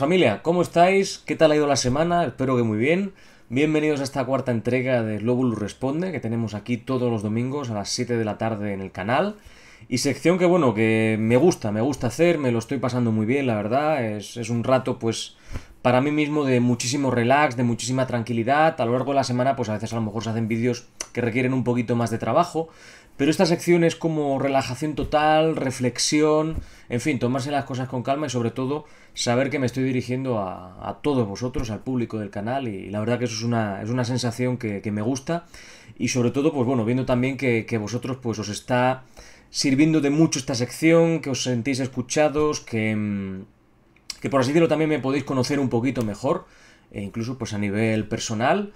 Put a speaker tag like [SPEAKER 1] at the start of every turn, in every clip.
[SPEAKER 1] familia, ¿cómo estáis? ¿Qué tal ha ido la semana? Espero que muy bien. Bienvenidos a esta cuarta entrega de Globulus Responde, que tenemos aquí todos los domingos a las 7 de la tarde en el canal. Y sección que, bueno, que me gusta, me gusta hacer, me lo estoy pasando muy bien, la verdad. Es, es un rato, pues, para mí mismo de muchísimo relax, de muchísima tranquilidad. A lo largo de la semana, pues a veces a lo mejor se hacen vídeos que requieren un poquito más de trabajo. Pero esta sección es como relajación total, reflexión, en fin, tomarse las cosas con calma y sobre todo saber que me estoy dirigiendo a, todos vosotros, al público del canal y, la verdad que eso es una, sensación que, me gusta y sobre todo, pues bueno, viendo también que, que vosotros pues os está sirviendo de mucho esta sección, que os sentís escuchados, que, mm, que por así decirlo también me podéis conocer un poquito mejor, e incluso pues a nivel personal.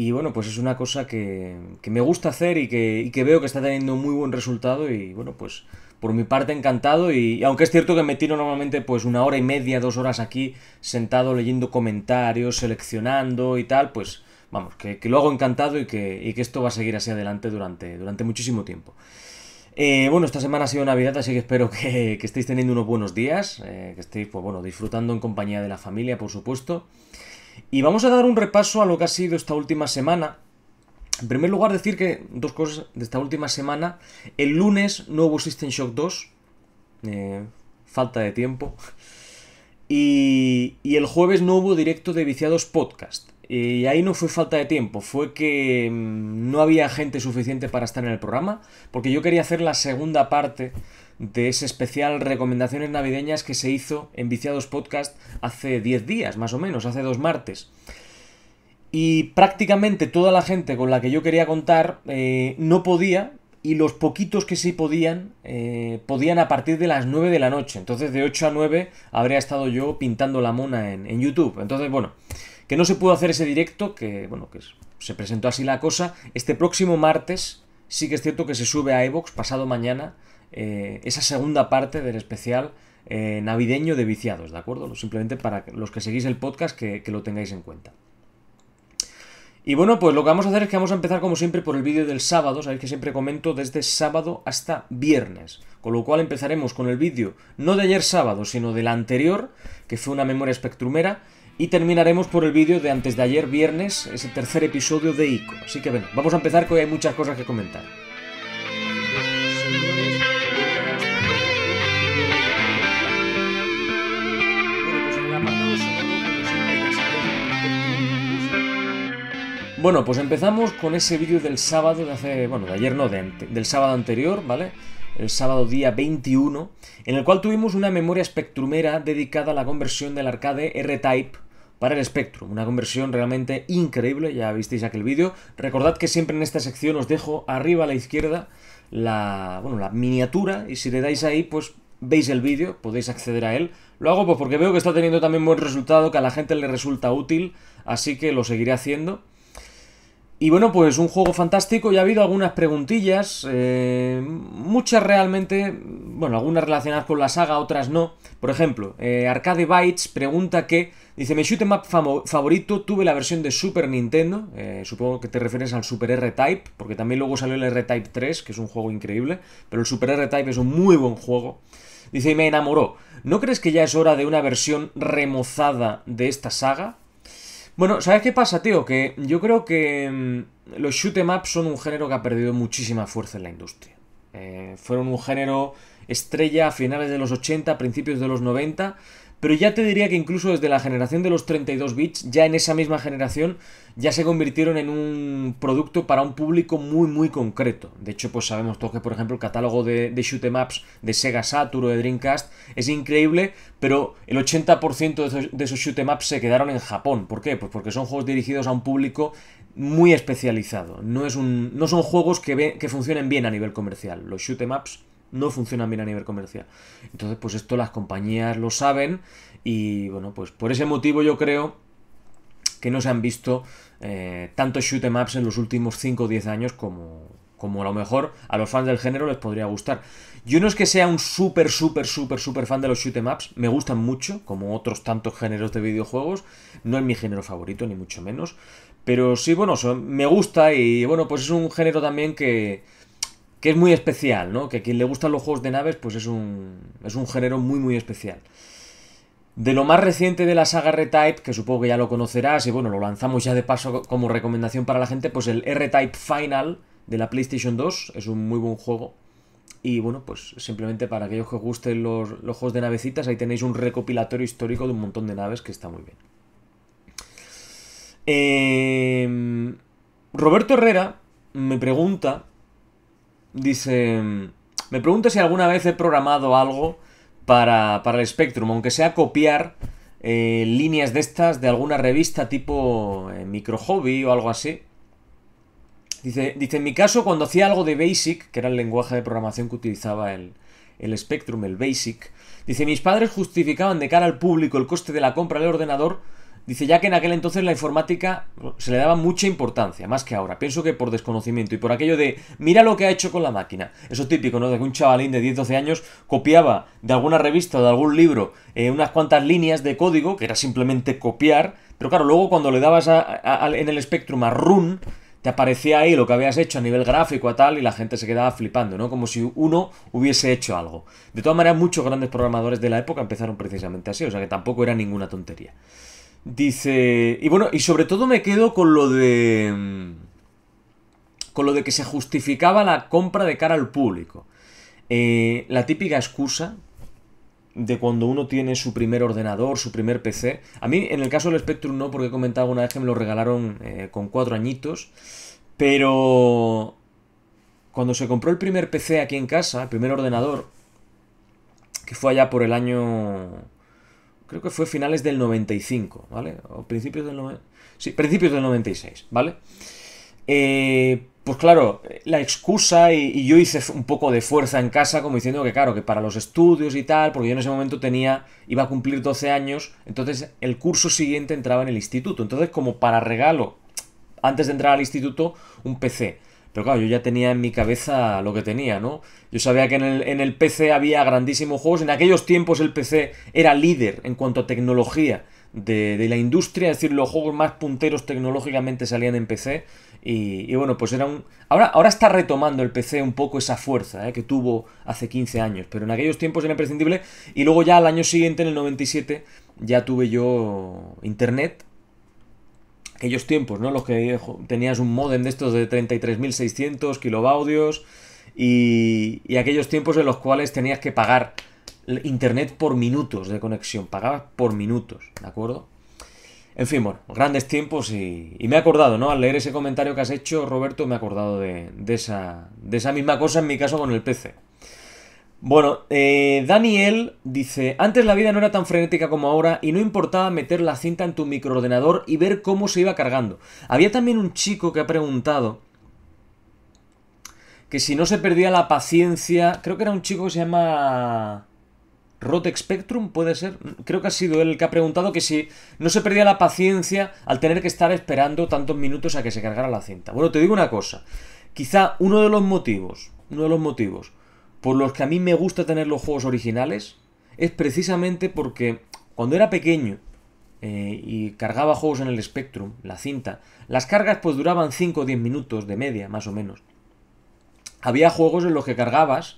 [SPEAKER 1] Y bueno, pues es una cosa que, me gusta hacer y que, veo que está teniendo muy buen resultado y bueno, pues por mi parte encantado y, aunque es cierto que me tiro normalmente pues una hora y media, dos horas aquí sentado leyendo comentarios, seleccionando y tal, pues vamos, que, lo hago encantado y que, esto va a seguir así adelante durante, durante muchísimo tiempo. Eh, bueno, esta semana ha sido Navidad, así que espero que, estéis teniendo unos buenos días, eh, que estéis, pues bueno, disfrutando en compañía de la familia, por supuesto. Y vamos a dar un repaso a lo que ha sido esta última semana. En primer lugar, decir que dos cosas de esta última semana. El lunes no hubo System Shock 2. Eh, falta de tiempo. Y, y, el jueves no hubo directo de Viciados Podcast. Y ahí no fue falta de tiempo, fue que mm, no había gente suficiente para estar en el programa, porque yo quería hacer la segunda parte de ese especial Recomendaciones Navideñas que se hizo en Viciados Podcast hace 10 días, más o menos, hace dos martes. Y prácticamente toda la gente con la que yo quería contar eh, no podía y los poquitos que sí podían, eh, podían a partir de las 9 de la noche. Entonces de 8 a 9 habría estado yo pintando la mona en, YouTube. Entonces, bueno, que no se pudo hacer ese directo, que bueno, que se presentó así la cosa. Este próximo martes sí que es cierto que se sube a Evox pasado mañana eh, esa segunda parte del especial eh, navideño de viciados, ¿de acuerdo? Simplemente para los que seguís el podcast que, que lo tengáis en cuenta. Y bueno, pues lo que vamos a hacer es que vamos a empezar como siempre por el vídeo del sábado, sabéis que siempre comento desde sábado hasta viernes, con lo cual empezaremos con el vídeo no de ayer sábado, sino del anterior, que fue una memoria espectrumera, y terminaremos por el vídeo de antes de ayer viernes, ese tercer episodio de ICO. Así que bueno, vamos a empezar que hay muchas cosas que comentar. Bueno, pues empezamos con ese vídeo del sábado de hace, bueno, de ayer no, del sábado anterior, ¿vale? El sábado día 21, en el cual tuvimos una memoria espectrumera dedicada a la conversión del arcade R-Type para el Spectrum, una conversión realmente increíble, ya visteis aquel vídeo. Recordad que siempre en esta sección os dejo arriba a la izquierda la, bueno, la miniatura y si le dais ahí, pues veis el vídeo, podéis acceder a él. Lo hago pues porque veo que está teniendo también buen resultado, que a la gente le resulta útil, así que lo seguiré haciendo. Y bueno, pues un juego fantástico y ha habido algunas preguntillas, eh, muchas realmente, bueno, algunas relacionadas con la saga, otras no. Por ejemplo, eh, Arcade Bytes pregunta que, dice, mi shoot em up favorito tuve la versión de Super Nintendo, eh, supongo que te refieres al Super R-Type, porque también luego salió el R-Type 3, que es un juego increíble, pero el Super R-Type es un muy buen juego. Dice, y me enamoró, ¿no crees que ya es hora de una versión remozada de esta saga? Bueno, ¿sabes qué pasa, tío? Que yo creo que mm, los shoot em up son un género que ha perdido muchísima fuerza en la industria. Eh, fueron un género estrella a finales de los 80, principios de los 90 pero ya te diría que incluso desde la generación de los 32 bits, ya en esa misma generación, ya se convirtieron en un producto para un público muy, muy concreto. De hecho, pues sabemos todos que, por ejemplo, el catálogo de, de shoot ups de Sega Saturn o de Dreamcast es increíble, pero el 80% de esos, de shoot ups se quedaron en Japón. ¿Por qué? Pues porque son juegos dirigidos a un público muy especializado. No, es un, no son juegos que, que funcionen bien a nivel comercial. Los shoot ups no funcionan bien a nivel comercial. Entonces, pues esto las compañías lo saben y bueno, pues por ese motivo yo creo que no se han visto eh, tantos shoot em ups en los últimos 5 o 10 años como, como a lo mejor a los fans del género les podría gustar. Yo no es que sea un súper, súper, súper, súper fan de los shoot em ups, me gustan mucho, como otros tantos géneros de videojuegos, no es mi género favorito, ni mucho menos, pero sí, bueno, me gusta y bueno, pues es un género también que, que es muy especial, ¿no? Que a quien le gustan los juegos de naves, pues es un, es un género muy, muy especial. De lo más reciente de la saga R-Type, que supongo que ya lo conocerás, y bueno, lo lanzamos ya de paso como recomendación para la gente, pues el R-Type Final de la PlayStation 2 es un muy buen juego. Y bueno, pues simplemente para aquellos que gusten los, los juegos de navecitas, ahí tenéis un recopilatorio histórico de un montón de naves que está muy bien. Eh, Roberto Herrera me pregunta Dice, me pregunto si alguna vez he programado algo para, para el Spectrum, aunque sea copiar eh, líneas de estas de alguna revista tipo eh, microhobby Micro Hobby o algo así. Dice, dice, en mi caso, cuando hacía algo de BASIC, que era el lenguaje de programación que utilizaba el, el Spectrum, el BASIC, dice, mis padres justificaban de cara al público el coste de la compra del ordenador Dice, ya que en aquel entonces la informática se le daba mucha importancia, más que ahora. Pienso que por desconocimiento y por aquello de, mira lo que ha hecho con la máquina. Eso típico, ¿no? De que un chavalín de 10-12 años copiaba de alguna revista o de algún libro eh, unas cuantas líneas de código, que era simplemente copiar, pero claro, luego cuando le dabas en el espectro a run, te aparecía ahí lo que habías hecho a nivel gráfico a tal y la gente se quedaba flipando, ¿no? Como si uno hubiese hecho algo. De todas maneras, muchos grandes programadores de la época empezaron precisamente así, o sea que tampoco era ninguna tontería. Dice. Y bueno, y sobre todo me quedo con lo de. Mm, con lo de que se justificaba la compra de cara al público. Eh, la típica excusa de cuando uno tiene su primer ordenador, su primer PC. A mí, en el caso del Spectrum, no, porque he comentado una vez que me lo regalaron eh, con cuatro añitos. Pero. Cuando se compró el primer PC aquí en casa, el primer ordenador, que fue allá por el año creo que fue finales del 95, ¿vale? O principios del, sí, principios del 96, ¿vale? Eh, pues claro, la excusa y, yo hice un poco de fuerza en casa como diciendo que claro, que para los estudios y tal, porque yo en ese momento tenía, iba a cumplir 12 años, entonces el curso siguiente entraba en el instituto, entonces como para regalo, antes de entrar al instituto, un PC. Pero claro, yo ya tenía en mi cabeza lo que tenía, ¿no? Yo sabía que en el, PC había grandísimos juegos. En aquellos tiempos el PC era líder en cuanto a tecnología. De, la industria, es decir, los juegos más punteros tecnológicamente salían en PC. Y, bueno, pues era un. Ahora, ahora está retomando el PC un poco esa fuerza ¿eh? que tuvo hace 15 años, pero en aquellos tiempos era imprescindible. Y luego ya al año siguiente, en el 97, ya tuve yo internet aquellos tiempos, ¿no? Los que tenías un modem de estos de 33.600 kilovaudios y, y aquellos tiempos en los cuales tenías que pagar internet por minutos de conexión, pagabas por minutos, ¿de acuerdo? En fin, bueno, grandes tiempos y, me he acordado, ¿no? Al leer ese comentario que has hecho, Roberto, me he acordado de, de, esa, de esa misma cosa en mi caso con el PC. Bueno, eh, Daniel dice, antes la vida no era tan frenética como ahora y no importaba meter la cinta en tu microordenador y ver cómo se iba cargando. Había también un chico que ha preguntado que si no se perdía la paciencia, creo que era un chico que se llama Rot Spectrum, puede ser, creo que ha sido él el que ha preguntado que si no se perdía la paciencia al tener que estar esperando tantos minutos a que se cargara la cinta. Bueno, te digo una cosa, quizá uno de los motivos, uno de los motivos por los que a mí me gusta tener los juegos originales es precisamente porque cuando era pequeño eh, y cargaba juegos en el Spectrum, la cinta, las cargas pues duraban 5 o 10 minutos de media, más o menos. Había juegos en los que cargabas,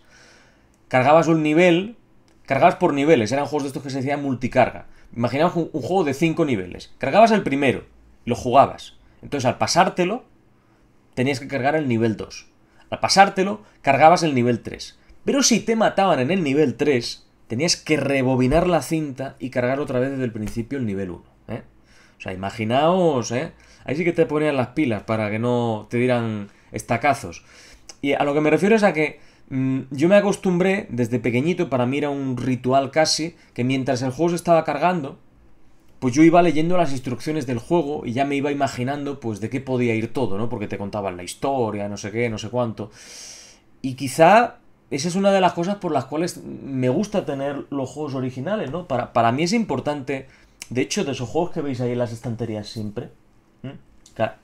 [SPEAKER 1] cargabas un nivel, cargabas por niveles, eran juegos de estos que se decían multicarga. Imaginaos un, juego de 5 niveles, cargabas el primero, lo jugabas. Entonces al pasártelo, tenías que cargar el nivel 2. Al pasártelo, cargabas el nivel 3. Pero si te mataban en el nivel 3, tenías que rebobinar la cinta y cargar otra vez desde el principio el nivel 1. ¿eh? O sea, imaginaos, ¿eh? Ahí sí que te ponían las pilas para que no te dieran estacazos. Y a lo que me refiero es a que mm, yo me acostumbré desde pequeñito, para mí era un ritual casi, que mientras el juego se estaba cargando, pues yo iba leyendo las instrucciones del juego y ya me iba imaginando pues de qué podía ir todo, ¿no? Porque te contaban la historia, no sé qué, no sé cuánto. Y quizá esa es una de las cosas por las cuales me gusta tener los juegos originales, ¿no? Para, para mí es importante, de hecho, de esos juegos que veis ahí en las estanterías siempre.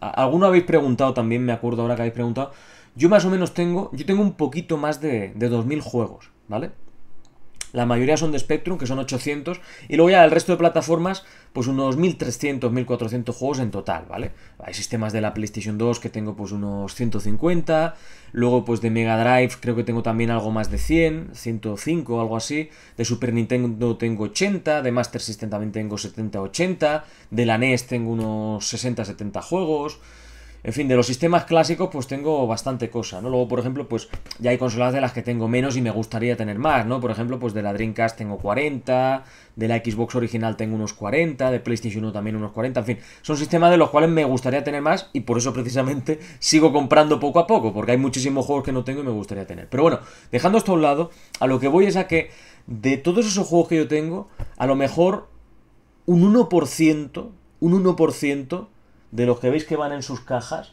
[SPEAKER 1] alguno habéis preguntado también, me acuerdo ahora que habéis preguntado. Yo más o menos tengo, yo tengo un poquito más de, de 2.000 juegos, ¿vale? la mayoría son de Spectrum, que son 800, y luego ya el resto de plataformas, pues unos 1300, 1400 juegos en total, ¿vale? Hay sistemas de la PlayStation 2 que tengo pues unos 150, luego pues de Mega Drive creo que tengo también algo más de 100, 105, algo así, de Super Nintendo tengo 80, de Master System también tengo 70, 80, de la NES tengo unos 60, 70 juegos, en fin, de los sistemas clásicos pues tengo bastante cosa, ¿no? Luego, por ejemplo, pues ya hay consolas de las que tengo menos y me gustaría tener más, ¿no? Por ejemplo, pues de la Dreamcast tengo 40, de la Xbox original tengo unos 40, de PlayStation 1 también unos 40, en fin, son sistemas de los cuales me gustaría tener más y por eso precisamente sigo comprando poco a poco, porque hay muchísimos juegos que no tengo y me gustaría tener. Pero bueno, dejando esto a un lado, a lo que voy es a que de todos esos juegos que yo tengo, a lo mejor un 1%, un 1% de los que veis que van en sus cajas,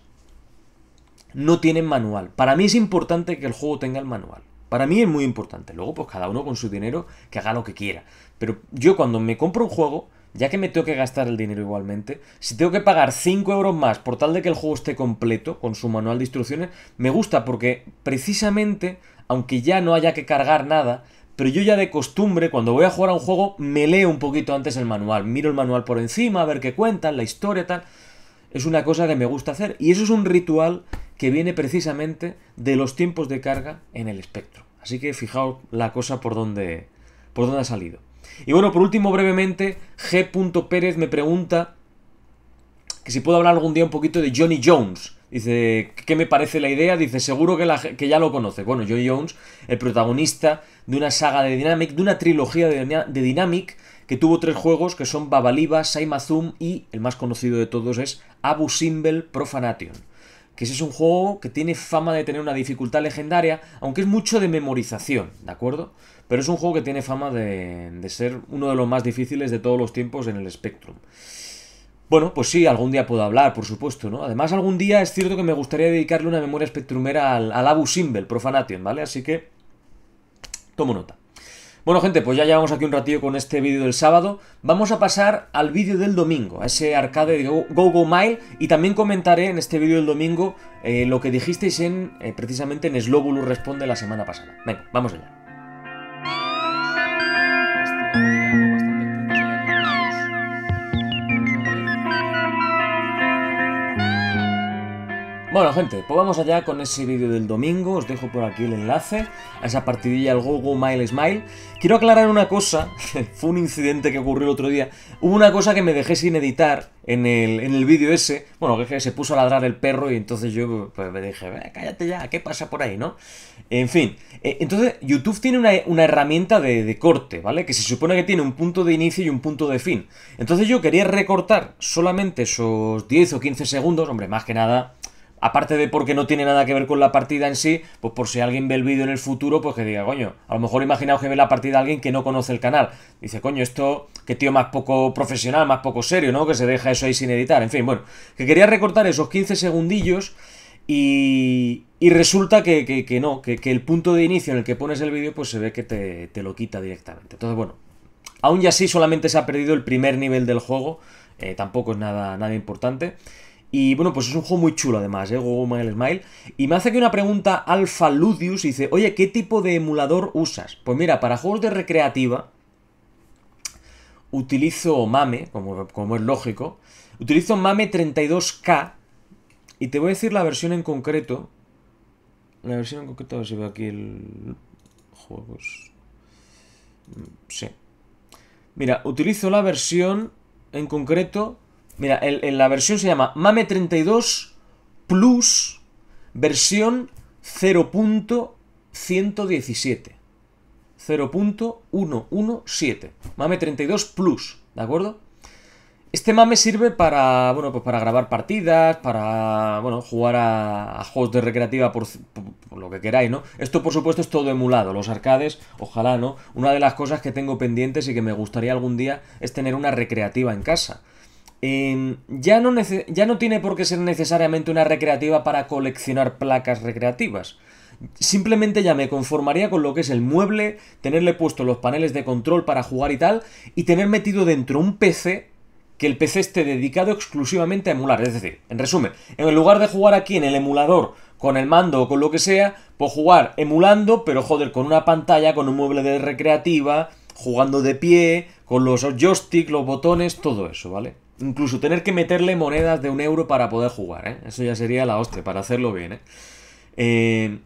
[SPEAKER 1] no tienen manual. Para mí es importante que el juego tenga el manual. Para mí es muy importante. Luego, pues cada uno con su dinero que haga lo que quiera. Pero yo cuando me compro un juego, ya que me tengo que gastar el dinero igualmente, si tengo que pagar 5 euros más por tal de que el juego esté completo con su manual de instrucciones, me gusta porque precisamente, aunque ya no haya que cargar nada, pero yo ya de costumbre, cuando voy a jugar a un juego, me leo un poquito antes el manual. Miro el manual por encima, a ver qué cuentan, la historia, tal es una cosa que me gusta hacer. Y eso es un ritual que viene precisamente de los tiempos de carga en el espectro. Así que fijaos la cosa por dónde por ha salido. Y bueno, por último, brevemente, G. Pérez me pregunta que si puedo hablar algún día un poquito de Johnny Jones. Dice, ¿qué me parece la idea? Dice, seguro que, la, que ya lo conoce. Bueno, Johnny Jones, el protagonista de una saga de Dynamic, de una trilogía de, Dynamic, que tuvo tres juegos que son Babaliba, zoom y el más conocido de todos es Abu Simbel Profanation, que ese es un juego que tiene fama de tener una dificultad legendaria, aunque es mucho de memorización, ¿de acuerdo? Pero es un juego que tiene fama de, ser uno de los más difíciles de todos los tiempos en el Spectrum. Bueno, pues sí, algún día puedo hablar, por supuesto, ¿no? Además, algún día es cierto que me gustaría dedicarle una memoria espectrumera al, al Abu Simbel Profanation, ¿vale? Así que tomo nota. Bueno gente, pues ya llevamos aquí un ratillo con este vídeo del sábado. Vamos a pasar al vídeo del domingo, a ese arcade de Go Go, Mile. Y también comentaré en este vídeo del domingo eh, lo que dijisteis en eh, precisamente en Slobulus Responde la semana pasada. Venga, vamos allá. Bueno gente, pues vamos allá con ese vídeo del domingo, os dejo por aquí el enlace a esa partidilla al GoGo Mile Smile. Quiero aclarar una cosa, fue un incidente que ocurrió el otro día, hubo una cosa que me dejé sin editar en el, en el vídeo ese, bueno, que, se puso a ladrar el perro y entonces yo pues, me dije, cállate ya, ¿qué pasa por ahí, no? En fin, eh, entonces YouTube tiene una, herramienta de, de corte, ¿vale? Que se supone que tiene un punto de inicio y un punto de fin. Entonces yo quería recortar solamente esos 10 o 15 segundos, hombre, más que nada aparte de porque no tiene nada que ver con la partida en sí, pues por si alguien ve el vídeo en el futuro, pues que diga, coño, a lo mejor imaginaos que ve la partida alguien que no conoce el canal. Dice, coño, esto, qué tío más poco profesional, más poco serio, ¿no? Que se deja eso ahí sin editar. En fin, bueno, que quería recortar esos 15 segundillos y, resulta que, no, que, el punto de inicio en el que pones el vídeo, pues se ve que te, lo quita directamente. Entonces, bueno, aún y así solamente se ha perdido el primer nivel del juego. Eh, tampoco es nada, nada importante. Y bueno, pues es un juego muy chulo además, ¿eh? Google Mail Smile. Y me hace aquí una pregunta Alpha Ludius dice, oye, ¿qué tipo de emulador usas? Pues mira, para juegos de recreativa utilizo MAME, como, como es lógico. Utilizo MAME 32K y te voy a decir la versión en concreto. La versión en concreto, a ver si veo aquí el... Juegos... Mm, sí. Mira, utilizo la versión en concreto Mira, la versión se llama MAME 32 Plus versión 0.117. 0.117. MAME 32 Plus, ¿de acuerdo? Este mame sirve para, bueno, pues para grabar partidas, para, bueno, jugar a, juegos de recreativa por, lo que queráis, ¿no? Esto, por supuesto, es todo emulado. Los arcades, ojalá, ¿no? Una de las cosas que tengo pendientes y que me gustaría algún día es tener una recreativa en casa. Em, ya, no ya no tiene por qué ser necesariamente una recreativa para coleccionar placas recreativas. Simplemente ya me conformaría con lo que es el mueble, tenerle puesto los paneles de control para jugar y tal, y tener metido dentro un PC que el PC esté dedicado exclusivamente a emular. Es decir, en resumen, en lugar de jugar aquí en el emulador con el mando o con lo que sea, pues jugar emulando, pero joder, con una pantalla, con un mueble de recreativa, jugando de pie, con los joysticks, los botones, todo eso, ¿vale? Incluso tener que meterle monedas de un euro para poder jugar, ¿eh? Eso ya sería la hostia, para hacerlo bien, ¿eh? eh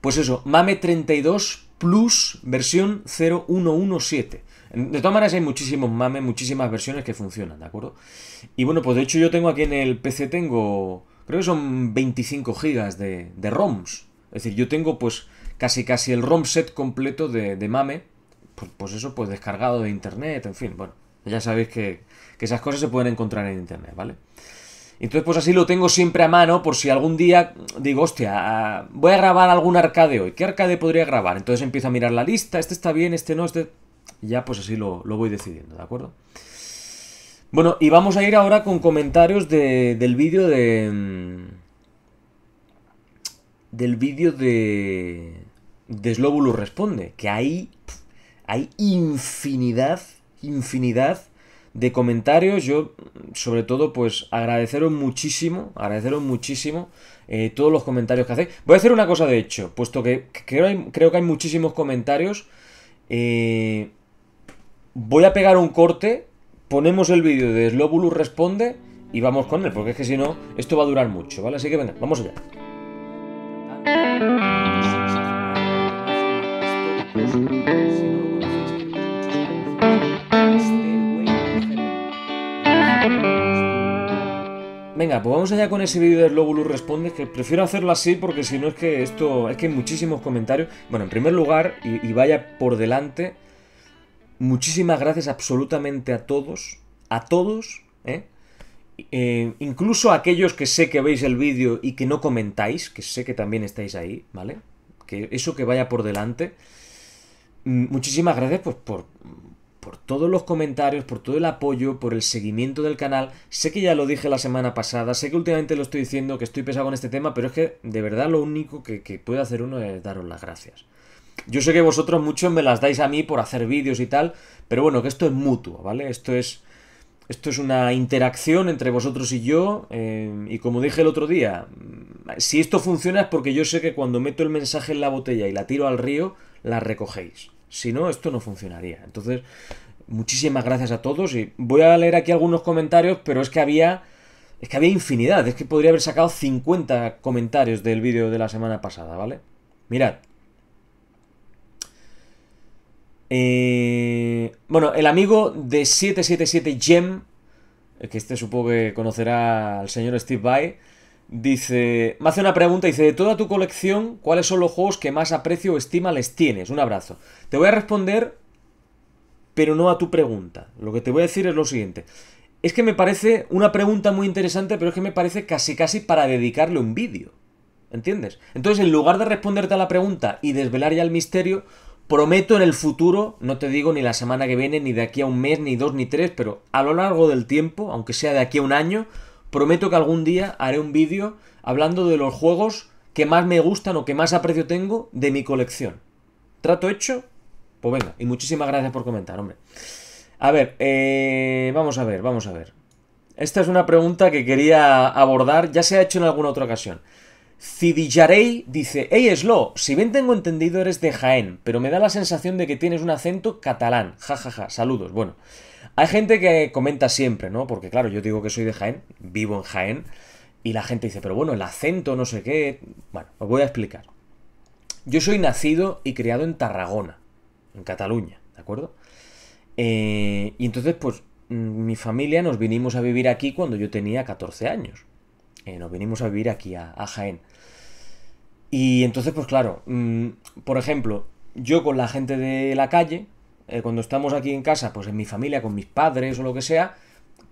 [SPEAKER 1] pues eso, MAME 32 Plus versión 0117. De todas maneras hay muchísimos MAME, muchísimas versiones que funcionan, ¿de acuerdo? Y bueno, pues de hecho yo tengo aquí en el PC, tengo, creo que son 25 gigas de, ROMs. Es decir, yo tengo pues casi casi el ROM set completo de, MAME, pues, pues eso, pues descargado de internet, en fin, bueno, ya sabéis que esas cosas se pueden encontrar en internet, ¿vale? Entonces, pues así lo tengo siempre a mano por si algún día digo, hostia, ah, voy a grabar algún arcade hoy. ¿Qué arcade podría grabar? Entonces empiezo a mirar la lista, este está bien, este no, este... Ya pues así lo, voy decidiendo, ¿de acuerdo? Bueno, y vamos a ir ahora con comentarios del vídeo de... Del vídeo de... Mm, de Slobulu Responde, que Hay, hay infinidad, infinidad de comentarios, yo sobre todo pues agradeceros muchísimo, agradeceros muchísimo eh, todos los comentarios que hacéis. Voy a hacer una cosa de hecho, puesto que creo, creo que hay muchísimos comentarios, eh, voy a pegar un corte, ponemos el vídeo de Slobulus Responde y vamos con él, porque es que si no, esto va a durar mucho, ¿vale? Así que venga, vamos allá. pues vamos allá con ese vídeo del Lobulus Responde, que prefiero hacerlo así porque si no es que esto, es que hay muchísimos comentarios. Bueno, en primer lugar, y, vaya por delante, muchísimas gracias absolutamente a todos, a todos, ¿eh? Eh, incluso a aquellos que sé que veis el vídeo y que no comentáis, que sé que también estáis ahí, ¿vale? Que eso que vaya por delante. Mm, muchísimas gracias pues, por, por todos los comentarios, por todo el apoyo, por el seguimiento del canal. Sé que ya lo dije la semana pasada, sé que últimamente lo estoy diciendo, que estoy pesado en este tema, pero es que de verdad lo único que, puede hacer uno es daros las gracias. Yo sé que vosotros muchos me las dais a mí por hacer vídeos y tal, pero bueno, que esto es mutuo, ¿vale? Esto es... Esto es una interacción entre vosotros y yo, eh, y como dije el otro día, si esto funciona es porque yo sé que cuando meto el mensaje en la botella y la tiro al río, la recogéis. Si no, esto no funcionaría. Entonces, muchísimas gracias a todos y voy a leer aquí algunos comentarios, pero es que había... Es que había infinidad, es que podría haber sacado 50 comentarios del vídeo de la semana pasada, ¿vale? Mirad. Eh, bueno, el amigo de 777 Gem, que este supongo que conocerá al señor Steve Vai, Dice, me hace una pregunta, dice, de toda tu colección, ¿cuáles son los juegos que más aprecio o estima les tienes? Un abrazo. Te voy a responder, pero no a tu pregunta. Lo que te voy a decir es lo siguiente. Es que me parece una pregunta muy interesante, pero es que me parece casi casi para dedicarle un vídeo. ¿Entiendes? Entonces, en lugar de responderte a la pregunta y desvelar ya el misterio, prometo en el futuro, no te digo ni la semana que viene, ni de aquí a un mes, ni dos, ni tres, pero a lo largo del tiempo, aunque sea de aquí a un año, Prometo que algún día haré un vídeo hablando de los juegos que más me gustan o que más aprecio tengo de mi colección. ¿Trato hecho? Pues venga, y muchísimas gracias por comentar, hombre. A ver, eh, vamos a ver, vamos a ver. Esta es una pregunta que quería abordar, ya se ha hecho en alguna otra ocasión. Cidillarey dice, Hey Slo, si bien tengo entendido eres de Jaén, pero me da la sensación de que tienes un acento catalán. Ja, ja, ja, saludos. Bueno, hay gente que comenta siempre, ¿no? Porque claro, yo digo que soy de Jaén, vivo en Jaén, y la gente dice, pero bueno, el acento, no sé qué. Bueno, os voy a explicar. Yo soy nacido y criado en Tarragona, en Cataluña, ¿de acuerdo? Eh, y entonces, pues, mm, mi familia nos vinimos a vivir aquí cuando yo tenía 14 años. Eh, nos vinimos a vivir aquí a, Jaén. Y entonces, pues claro, mm, por ejemplo, yo con la gente de la calle, eh, cuando estamos aquí en casa, pues en mi familia, con mis padres o lo que sea,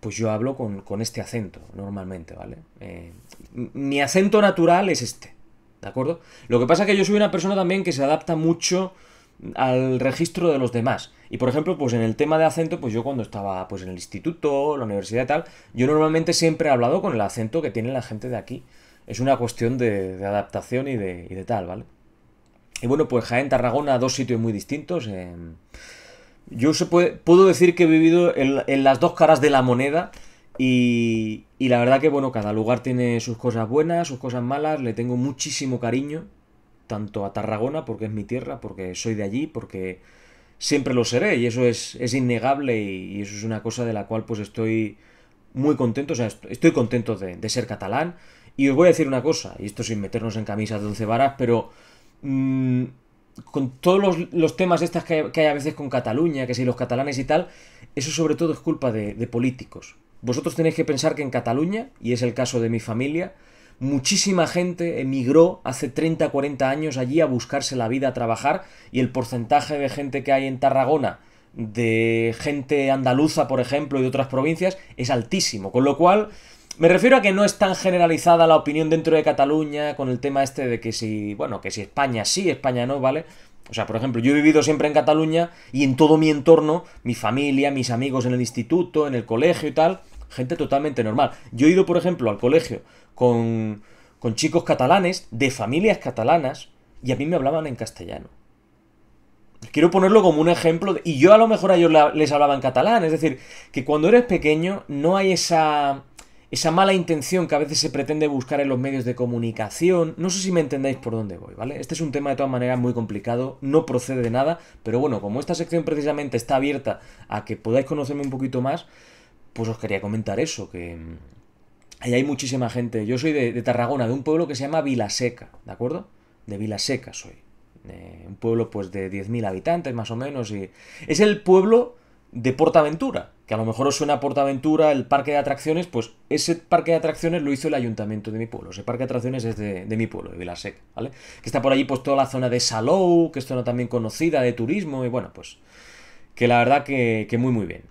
[SPEAKER 1] pues yo hablo con, este acento normalmente, ¿vale? Eh, mi acento natural es este, ¿de acuerdo? Lo que pasa es que yo soy una persona también que se adapta mucho al registro de los demás. Y por ejemplo, pues en el tema de acento, pues yo cuando estaba pues en el instituto, la universidad y tal, yo normalmente siempre he hablado con el acento que tiene la gente de aquí. Es una cuestión de, adaptación y de, tal, ¿vale? Y bueno, pues Jaén, Tarragona, dos sitios muy distintos. Yo se puede, puedo decir que he vivido en, las dos caras de la moneda y, y, la verdad que, bueno, cada lugar tiene sus cosas buenas, sus cosas malas. Le tengo muchísimo cariño, tanto a Tarragona, porque es mi tierra, porque soy de allí, porque siempre lo seré y eso es, es innegable y, eso es una cosa de la cual pues estoy muy contento, o sea, estoy contento de, ser catalán. Y os voy a decir una cosa, y esto sin meternos en camisas de once varas, pero mm, con todos los, los temas estas que hay, a veces con Cataluña, que si los catalanes y tal, eso sobre todo es culpa de, de políticos. Vosotros tenéis que pensar que en Cataluña, y es el caso de mi familia, muchísima gente emigró hace 30, 40 años allí a buscarse la vida, a trabajar, y el porcentaje de gente que hay en Tarragona, de gente andaluza, por ejemplo, y de otras provincias, es altísimo. Con lo cual, me refiero a que no es tan generalizada la opinión dentro de Cataluña con el tema este de que si, bueno, que si España sí, España no, ¿vale? O sea, por ejemplo, yo he vivido siempre en Cataluña y en todo mi entorno, mi familia, mis amigos en el instituto, en el colegio y tal, gente totalmente normal. Yo he ido, por ejemplo, al colegio con, con chicos catalanes, de familias catalanas, y a mí me hablaban en castellano. Quiero ponerlo como un ejemplo, y yo a lo mejor a ellos les hablaba en catalán, es decir, que cuando eres pequeño no hay esa esa mala intención que a veces se pretende buscar en los medios de comunicación. No sé si me entendéis por dónde voy, ¿vale? Este es un tema de todas maneras muy complicado, no procede de nada, pero bueno, como esta sección precisamente está abierta a que podáis conocerme un poquito más, pues os quería comentar eso, que mm, ahí hay muchísima gente. Yo soy de, Tarragona, de un pueblo que se llama Vilaseca, ¿de acuerdo? De Vilaseca soy. Eh, un pueblo pues de 10.000 habitantes más o menos y es el pueblo de Portaventura, que a lo mejor os suena a Portaventura, el parque de atracciones, pues ese parque de atracciones lo hizo el ayuntamiento de mi pueblo. Ese parque de atracciones es de, mi pueblo, de Vilasec, ¿vale? Que está por allí pues toda la zona de Salou, que es zona también conocida de turismo, y bueno, pues que la verdad que, muy muy bien.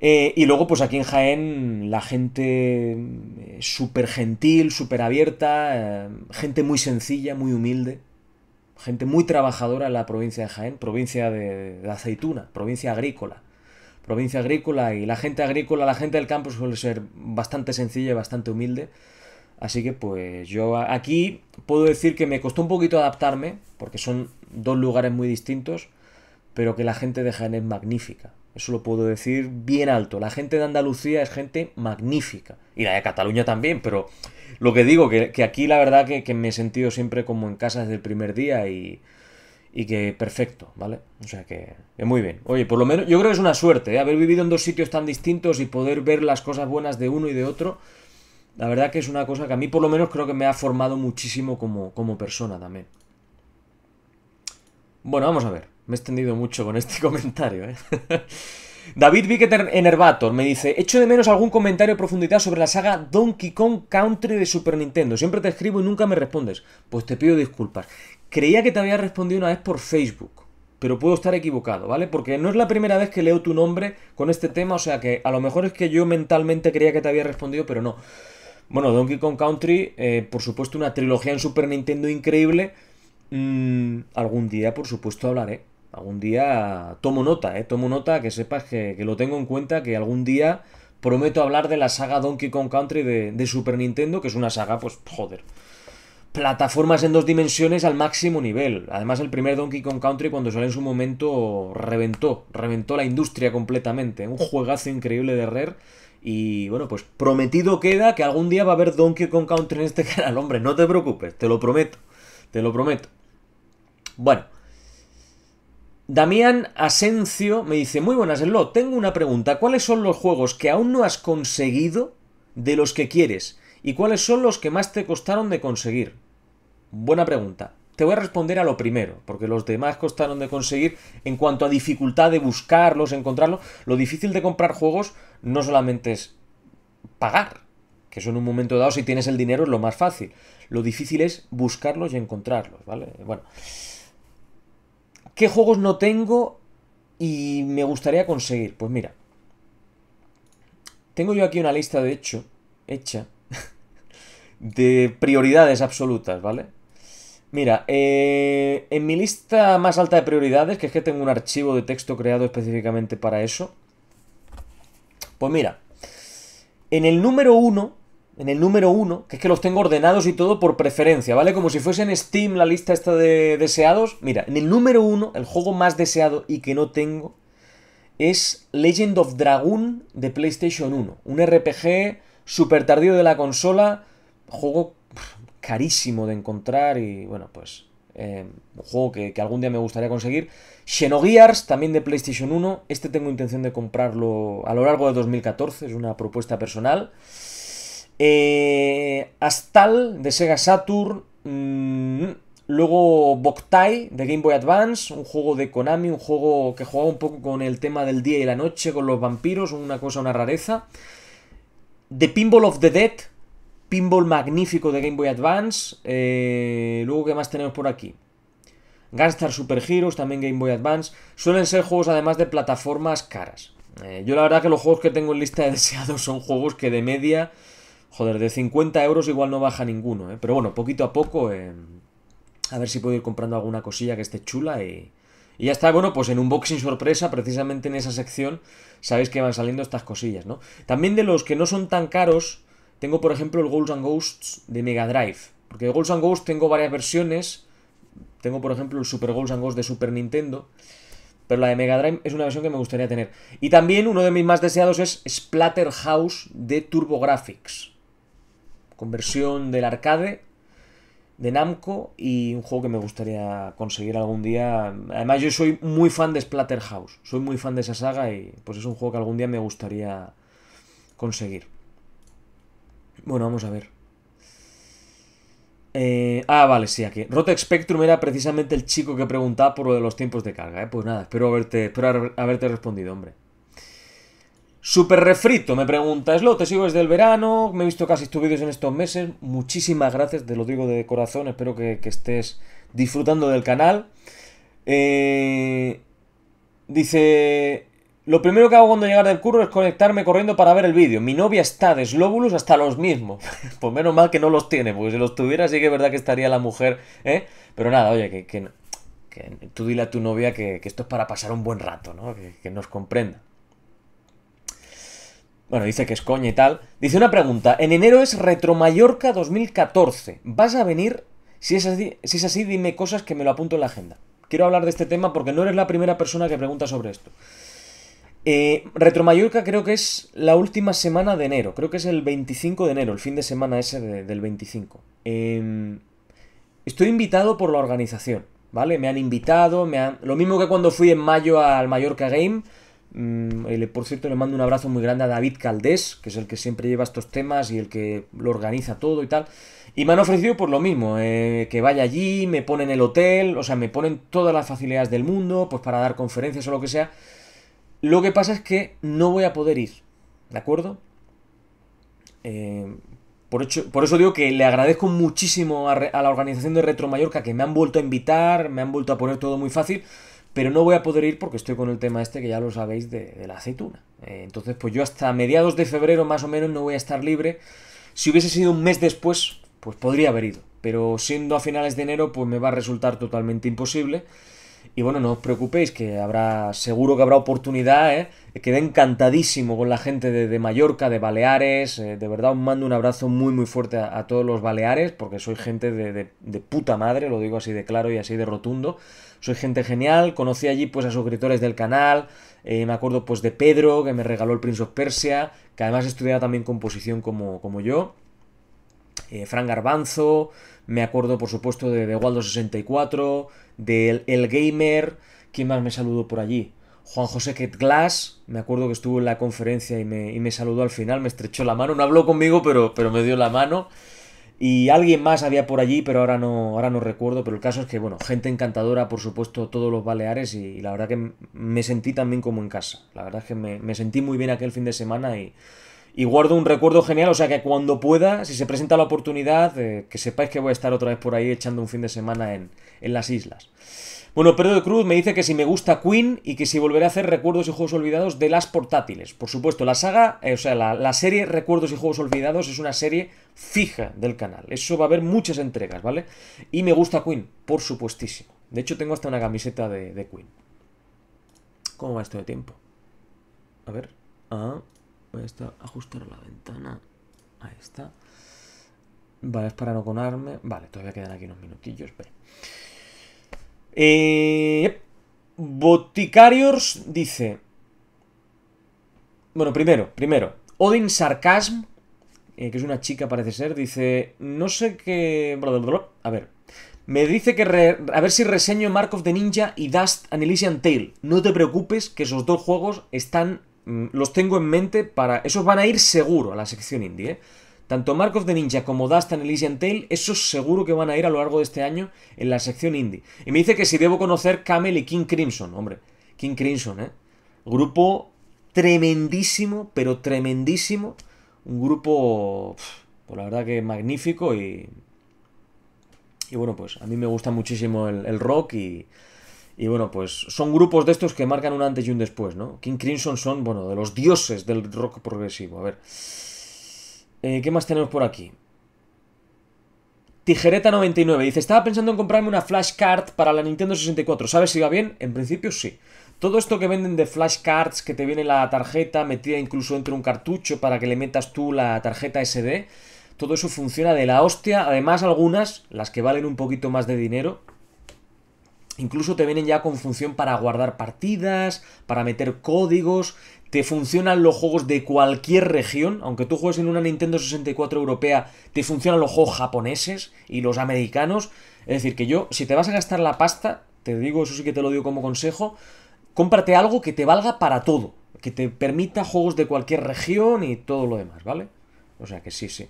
[SPEAKER 1] Eh, y luego, pues aquí en Jaén, la gente eh, súper gentil, súper abierta, eh, gente muy sencilla, muy humilde, gente muy trabajadora en la provincia de Jaén, provincia de, de, aceituna, provincia agrícola. Provincia agrícola y la gente agrícola, la gente del campo suele ser bastante sencilla y bastante humilde. Así que pues yo aquí puedo decir que me costó un poquito adaptarme, porque son dos lugares muy distintos, pero que la gente de Jaén es magnífica. Eso lo puedo decir bien alto. La gente de Andalucía es gente magnífica. Y la de Cataluña también, pero lo que digo, que, aquí la verdad que, me he sentido siempre como en casa desde el primer día y, que perfecto, ¿vale? O sea que, es muy bien. Oye, por lo menos yo creo que es una suerte, ¿eh? haber vivido en dos sitios tan distintos y poder ver las cosas buenas de uno y de otro. La verdad que es una cosa que a mí por lo menos creo que me ha formado muchísimo como persona también. Bueno, vamos a ver. Me he extendido mucho con este comentario, ¿eh? David Viqueter Enervator me dice, echo de menos algún comentario de profundidad sobre la saga Donkey Kong Country de Super Nintendo. Siempre te escribo y nunca me respondes. Pues te pido disculpas. Creía que te había respondido una vez por Facebook, pero puedo estar equivocado, ¿vale? Porque no es la primera vez que leo tu nombre con este tema, o sea que a lo mejor es que yo mentalmente creía que te había respondido, pero no. Bueno, Donkey Kong Country, eh, por supuesto, una trilogía en Super Nintendo increíble. Mm, algún día, por supuesto, hablaré algún día tomo nota, ¿eh? Tomo nota, que sepas que, lo tengo en cuenta, que algún día prometo hablar de la saga Donkey Kong Country de, de, Super Nintendo, que es una saga, pues, joder. Plataformas en dos dimensiones al máximo nivel. Además, el primer Donkey Kong Country, cuando salió en su momento, reventó, reventó la industria completamente. ¿eh? Un juegazo increíble de Rare. Y bueno, pues prometido queda que algún día va a haber Donkey Kong Country en este canal. Hombre, no te preocupes, te lo prometo. Te lo prometo. Bueno, Damián Asencio me dice, muy buenas, Lo, tengo una pregunta. ¿Cuáles son los juegos que aún no has conseguido de los que quieres? ¿Y cuáles son los que más te costaron de conseguir? Buena pregunta. Te voy a responder a lo primero, porque los demás costaron de conseguir en cuanto a dificultad de buscarlos, encontrarlos. Lo difícil de comprar juegos no solamente es pagar, que eso en un momento dado, si tienes el dinero, es lo más fácil. Lo difícil es buscarlos y encontrarlos, ¿vale? Bueno. ¿Qué juegos no tengo y me gustaría conseguir? Pues mira, tengo yo aquí una lista de hecho, hecha, de prioridades absolutas, ¿vale? Mira, eh, en mi lista más alta de prioridades, que es que tengo un archivo de texto creado específicamente para eso, pues mira, en el número uno en el número uno, que es que los tengo ordenados y todo por preferencia, ¿vale? Como si fuese en Steam la lista esta de deseados. Mira, en el número uno, el juego más deseado y que no tengo, es Legend of Dragoon de PlayStation 1. Un RPG super tardío de la consola, juego carísimo de encontrar y, bueno, pues... Eh, un juego que, que, algún día me gustaría conseguir. Xenogears, también de PlayStation 1. Este tengo intención de comprarlo a lo largo de 2014, es una propuesta personal. Eh, Astal de Sega Saturn. Mm, luego Boktai de Game Boy Advance, un juego de Konami, un juego que jugaba un poco con el tema del día y la noche, con los vampiros, una cosa, una rareza. The Pinball of the Dead, pinball magnífico de Game Boy Advance. Eh, luego, ¿qué más tenemos por aquí? Gangstar Super Heroes, también Game Boy Advance. Suelen ser juegos además de plataformas caras. Eh, yo la verdad que los juegos que tengo en lista de deseados son juegos que de media Joder, de 50 euros igual no baja ninguno, ¿eh? Pero bueno, poquito a poco, eh, a ver si puedo ir comprando alguna cosilla que esté chula y, ya está. Bueno, pues en unboxing sorpresa, precisamente en esa sección, sabéis que van saliendo estas cosillas, ¿no? También de los que no son tan caros, tengo por ejemplo el Ghouls and Ghosts de Mega Drive. Porque de and Ghosts tengo varias versiones. Tengo por ejemplo el Super Golden and Ghosts de Super Nintendo. Pero la de Mega Drive es una versión que me gustaría tener. Y también uno de mis más deseados es Splatterhouse de Turbo Graphics conversión del arcade de Namco y un juego que me gustaría conseguir algún día. Además yo soy muy fan de Splatterhouse, soy muy fan de esa saga y pues es un juego que algún día me gustaría conseguir. Bueno, vamos a ver. Eh, ah, vale, sí, aquí. Rotex Spectrum era precisamente el chico que preguntaba por lo de los tiempos de carga, eh. Pues nada, espero haberte, espero haberte respondido, hombre. Super refrito, me pregunta Slot, te sigo desde el verano, me he visto casi tus vídeos en estos meses, muchísimas gracias, te lo digo de corazón, espero que, estés disfrutando del canal. Eh, dice, lo primero que hago cuando llegar del curro es conectarme corriendo para ver el vídeo. Mi novia está de hasta los mismos. pues menos mal que no los tiene, porque si los tuviera sí que es verdad que estaría la mujer, ¿eh? Pero nada, oye, que, tú dile a tu novia que, que esto es para pasar un buen rato, ¿no? que nos comprenda. Bueno, dice que es coña y tal. Dice una pregunta. En enero es Retro Mallorca 2014. ¿Vas a venir? Si es, así, si es así, dime cosas que me lo apunto en la agenda. Quiero hablar de este tema porque no eres la primera persona que pregunta sobre esto. Eh, Retro Mallorca creo que es la última semana de enero. Creo que es el 25 de enero, el fin de semana ese del 25. Em, estoy invitado por la organización, ¿vale? Me han invitado, me han... Lo mismo que cuando fui en mayo al Mallorca Game Mm, eh, por cierto, le mando un abrazo muy grande a David Caldés, que es el que siempre lleva estos temas y el que lo organiza todo y tal. Y me han ofrecido por lo mismo, eh, que vaya allí, me ponen el hotel, o sea, me ponen todas las facilidades del mundo, pues para dar conferencias o lo que sea. Lo que pasa es que no voy a poder ir, ¿de acuerdo? Eh, por, por eso digo que le agradezco muchísimo a, a la organización de Retro Mallorca que me han vuelto a invitar, me han vuelto a poner todo muy fácil pero no voy a poder ir porque estoy con el tema este que ya lo sabéis de, la aceituna. Eh, entonces, pues yo hasta mediados de febrero más o menos no voy a estar libre. Si hubiese sido un mes después, pues podría haber ido. Pero siendo a finales de enero, pues me va a resultar totalmente imposible. Y bueno, no os preocupéis, que habrá, seguro que habrá oportunidad, ¿eh? Quedé encantadísimo con la gente de, de Mallorca, de Baleares. Eh, de verdad os mando un abrazo muy, muy fuerte a, todos los Baleares, porque soy gente de, de, puta madre, lo digo así de claro y así de rotundo. Soy gente genial, conocí allí pues a suscriptores del canal. Eh, me acuerdo pues de Pedro, que me regaló el Prince of Persia, que además estudiaba también composición como, como yo. Eh, Fran Garbanzo, me acuerdo, por supuesto, de, de Waldo64, de El Gamer. ¿Quién más me saludó por allí? Juan José Glass, me acuerdo que estuvo en la conferencia y me, saludó al final, me estrechó la mano, no habló conmigo, pero, pero me dio la mano. Y alguien más había por allí, pero ahora no, ahora no recuerdo. Pero el caso es que, bueno, gente encantadora, por supuesto, todos los baleares. Y, la verdad que me sentí también como en casa. La verdad es que me, me sentí muy bien aquel fin de semana y, y guardo un recuerdo genial, o sea que cuando pueda, si se presenta la oportunidad, eh, que sepáis que voy a estar otra vez por ahí echando un fin de semana en, en las islas. Bueno, Pedro de Cruz me dice que si me gusta Queen y que si volveré a hacer recuerdos y juegos olvidados de las portátiles. Por supuesto, la saga, eh, o sea, la, serie Recuerdos y Juegos Olvidados es una serie fija del canal. Eso va a haber muchas entregas, ¿vale? Y me gusta Queen, por supuestísimo. De hecho, tengo hasta una camiseta de, de Queen. ¿Cómo va esto de tiempo? A ver. Ah, Voy a ajustar la ventana. Ahí está. Vale, es para no conarme. Vale, todavía quedan aquí unos minutillos. Eh, Boticarios dice... Bueno, primero, primero. Odin Sarcasm, eh, que es una chica parece ser, dice... No sé qué... A ver. Me dice que... A ver si reseño Mark of the Ninja y Dust An Elysian Tale. No te preocupes, que esos dos juegos están Mm, los tengo en mente para... Esos van a ir seguro a la sección indie, ¿eh? Tanto Marcos de the Ninja como Dust and Elysian Tale, esos seguro que van a ir a lo largo de este año en la sección indie. Y me dice que si debo conocer Camel y King Crimson, hombre. King Crimson, ¿eh? Grupo tremendísimo, pero tremendísimo. Un grupo, pues la verdad que magnífico y... Y bueno, pues a mí me gusta muchísimo el rock y, y bueno, pues son grupos de estos que marcan un antes y un después, ¿no? King Crimson son, bueno, de los dioses del rock progresivo. A ver. Eh, ¿Qué más tenemos por aquí? Tijereta99 dice: Estaba pensando en comprarme una flashcard para la Nintendo 64. ¿Sabes si va bien? En principio sí. Todo esto que venden de flashcards, que te viene la tarjeta metida incluso dentro de un cartucho para que le metas tú la tarjeta SD, todo eso funciona de la hostia. Además, algunas, las que valen un poquito más de dinero, Incluso te vienen ya con función para guardar partidas, para meter códigos, te funcionan los juegos de cualquier región, aunque tú juegues en una Nintendo 64 europea, te funcionan los juegos japoneses y los americanos. Es decir, que yo, si te vas a gastar la pasta, te digo, eso sí que te lo digo como consejo, cómprate algo que te valga para todo, que te permita juegos de cualquier región y todo lo demás, ¿vale? O sea que sí, sí.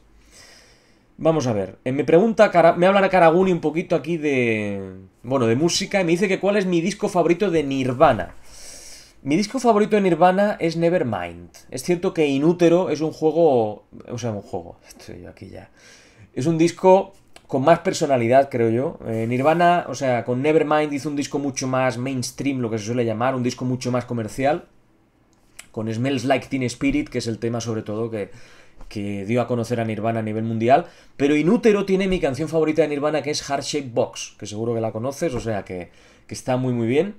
[SPEAKER 1] Vamos a ver, eh, me pregunta, me habla Karaguni un poquito aquí de bueno, de música, y me dice que cuál es mi disco favorito de Nirvana. Mi disco favorito de Nirvana es Nevermind. Es cierto que Inútero es un juego. O sea, un juego. Estoy yo aquí ya. Es un disco con más personalidad, creo yo. En eh, Nirvana, o sea, con Nevermind hizo un disco mucho más mainstream, lo que se suele llamar, un disco mucho más comercial. Con Smells Like Teen Spirit, que es el tema sobre todo que, que dio a conocer a Nirvana a nivel mundial, pero Inútero tiene mi canción favorita de Nirvana que es Heart Box, que seguro que la conoces, o sea que, está muy muy bien.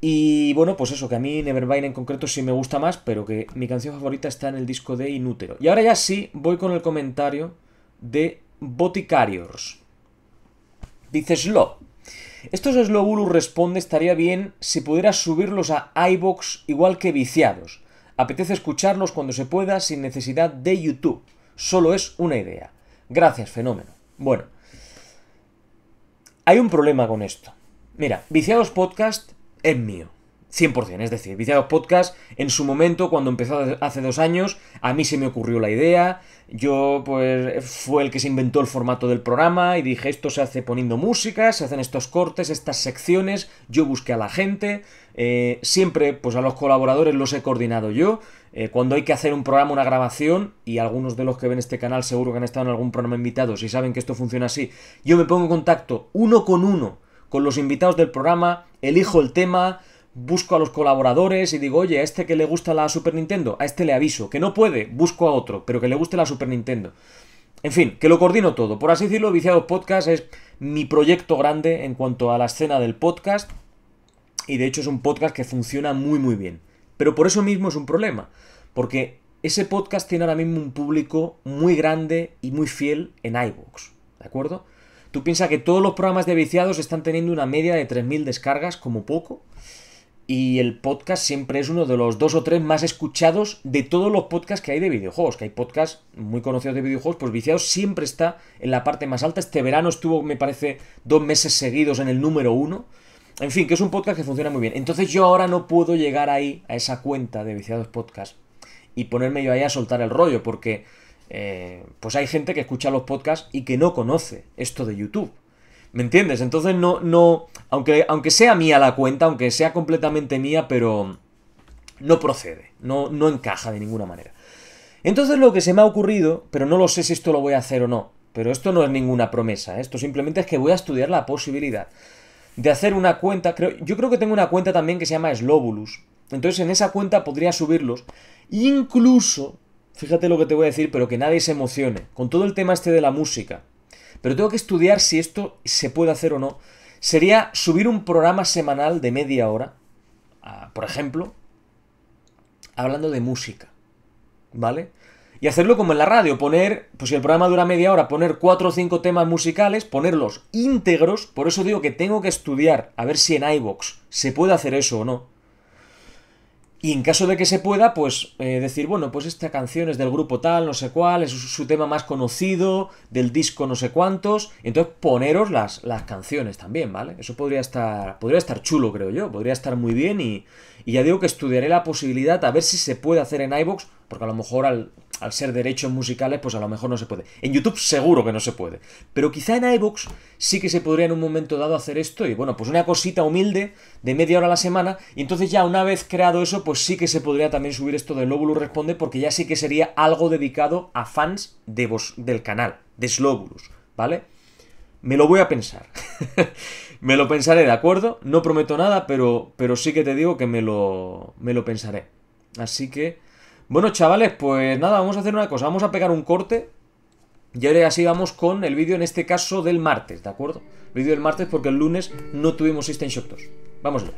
[SPEAKER 1] Y bueno, pues eso, que a mí Nevermind en concreto sí me gusta más, pero que mi canción favorita está en el disco de Inútero. Y ahora ya sí, voy con el comentario de Boticarios Dice Slow. Estos Slowbulu responde, estaría bien si pudieras subirlos a iBox igual que viciados. Apetece escucharlos cuando se pueda sin necesidad de YouTube. Solo es una idea. Gracias, fenómeno. Bueno, hay un problema con esto. Mira, Viciados Podcast es mío. 100%, es decir, Viciados Podcast en su momento, cuando empezó hace dos años, a mí se me ocurrió la idea, yo pues fue el que se inventó el formato del programa y dije esto se hace poniendo música, se hacen estos cortes, estas secciones, yo busqué a la gente, eh, siempre, pues a los colaboradores los he coordinado yo. Eh, cuando hay que hacer un programa, una grabación, y algunos de los que ven este canal seguro que han estado en algún programa invitados y saben que esto funciona así, yo me pongo en contacto uno con uno con los invitados del programa, elijo el tema, busco a los colaboradores y digo, oye, a este que le gusta la Super Nintendo, a este le aviso, que no puede, busco a otro, pero que le guste la Super Nintendo. En fin, que lo coordino todo. Por así decirlo, Viciados Podcast es mi proyecto grande en cuanto a la escena del podcast y de hecho es un podcast que funciona muy muy bien. Pero por eso mismo es un problema, porque ese podcast tiene ahora mismo un público muy grande y muy fiel en iVoox, ¿de acuerdo? Tú piensas que todos los programas de viciados están teniendo una media de 3.000 descargas como poco. Y el podcast siempre es uno de los dos o tres más escuchados de todos los podcasts que hay de videojuegos. Que hay podcasts muy conocidos de videojuegos, pues Viciados siempre está en la parte más alta. Este verano estuvo, me parece, dos meses seguidos en el número uno. En fin, que es un podcast que funciona muy bien. Entonces yo ahora no puedo llegar ahí, a esa cuenta de Viciados Podcast, y ponerme yo ahí a soltar el rollo, porque eh, pues hay gente que escucha los podcasts y que no conoce esto de YouTube. ¿Me entiendes? Entonces no, no, aunque, aunque sea mía la cuenta, aunque sea completamente mía, pero no procede, no, no encaja de ninguna manera. Entonces lo que se me ha ocurrido, pero no lo sé si esto lo voy a hacer o no, pero esto no es ninguna promesa, ¿eh? esto simplemente es que voy a estudiar la posibilidad de hacer una cuenta. Creo, yo creo que tengo una cuenta también que se llama Slobulus. Entonces en esa cuenta podría subirlos. Incluso, fíjate lo que te voy a decir, pero que nadie se emocione. Con todo el tema este de la música. Pero tengo que estudiar si esto se puede hacer o no. Sería subir un programa semanal de media hora. Ah, por ejemplo, hablando de música. ¿Vale? y hacerlo como en la radio, poner, pues si el programa dura media hora, poner cuatro o cinco temas musicales, ponerlos íntegros, por eso digo que tengo que estudiar, a ver si en iVox se puede hacer eso o no. Y en caso de que se pueda, pues eh, decir, bueno, pues esta canción es del grupo tal, no sé cuál, es su tema más conocido, del disco no sé cuántos, entonces poneros las, las canciones también, ¿vale? Eso podría estar, podría estar chulo, creo yo, podría estar muy bien y, y ya digo que estudiaré la posibilidad a ver si se puede hacer en iVox, porque a lo mejor al al ser derechos musicales, pues a lo mejor no se puede. En YouTube seguro que no se puede. Pero quizá en iVoox sí que se podría en un momento dado hacer esto y bueno, pues una cosita humilde de media hora a la semana. Y entonces ya una vez creado eso, pues sí que se podría también subir esto de Lobulus Responde porque ya sí que sería algo dedicado a fans de del canal, de Slobulus, ¿vale? Me lo voy a pensar. me lo pensaré, ¿de acuerdo? No prometo nada, pero, pero sí que te digo que me lo, me lo pensaré. Así que... Bueno, chavales, pues nada, vamos a hacer una cosa. Vamos a pegar un corte. Y ahora así vamos con el vídeo, en este caso, del martes, ¿de acuerdo? El vídeo del martes porque el lunes no tuvimos System Shock 2. Vamos allá.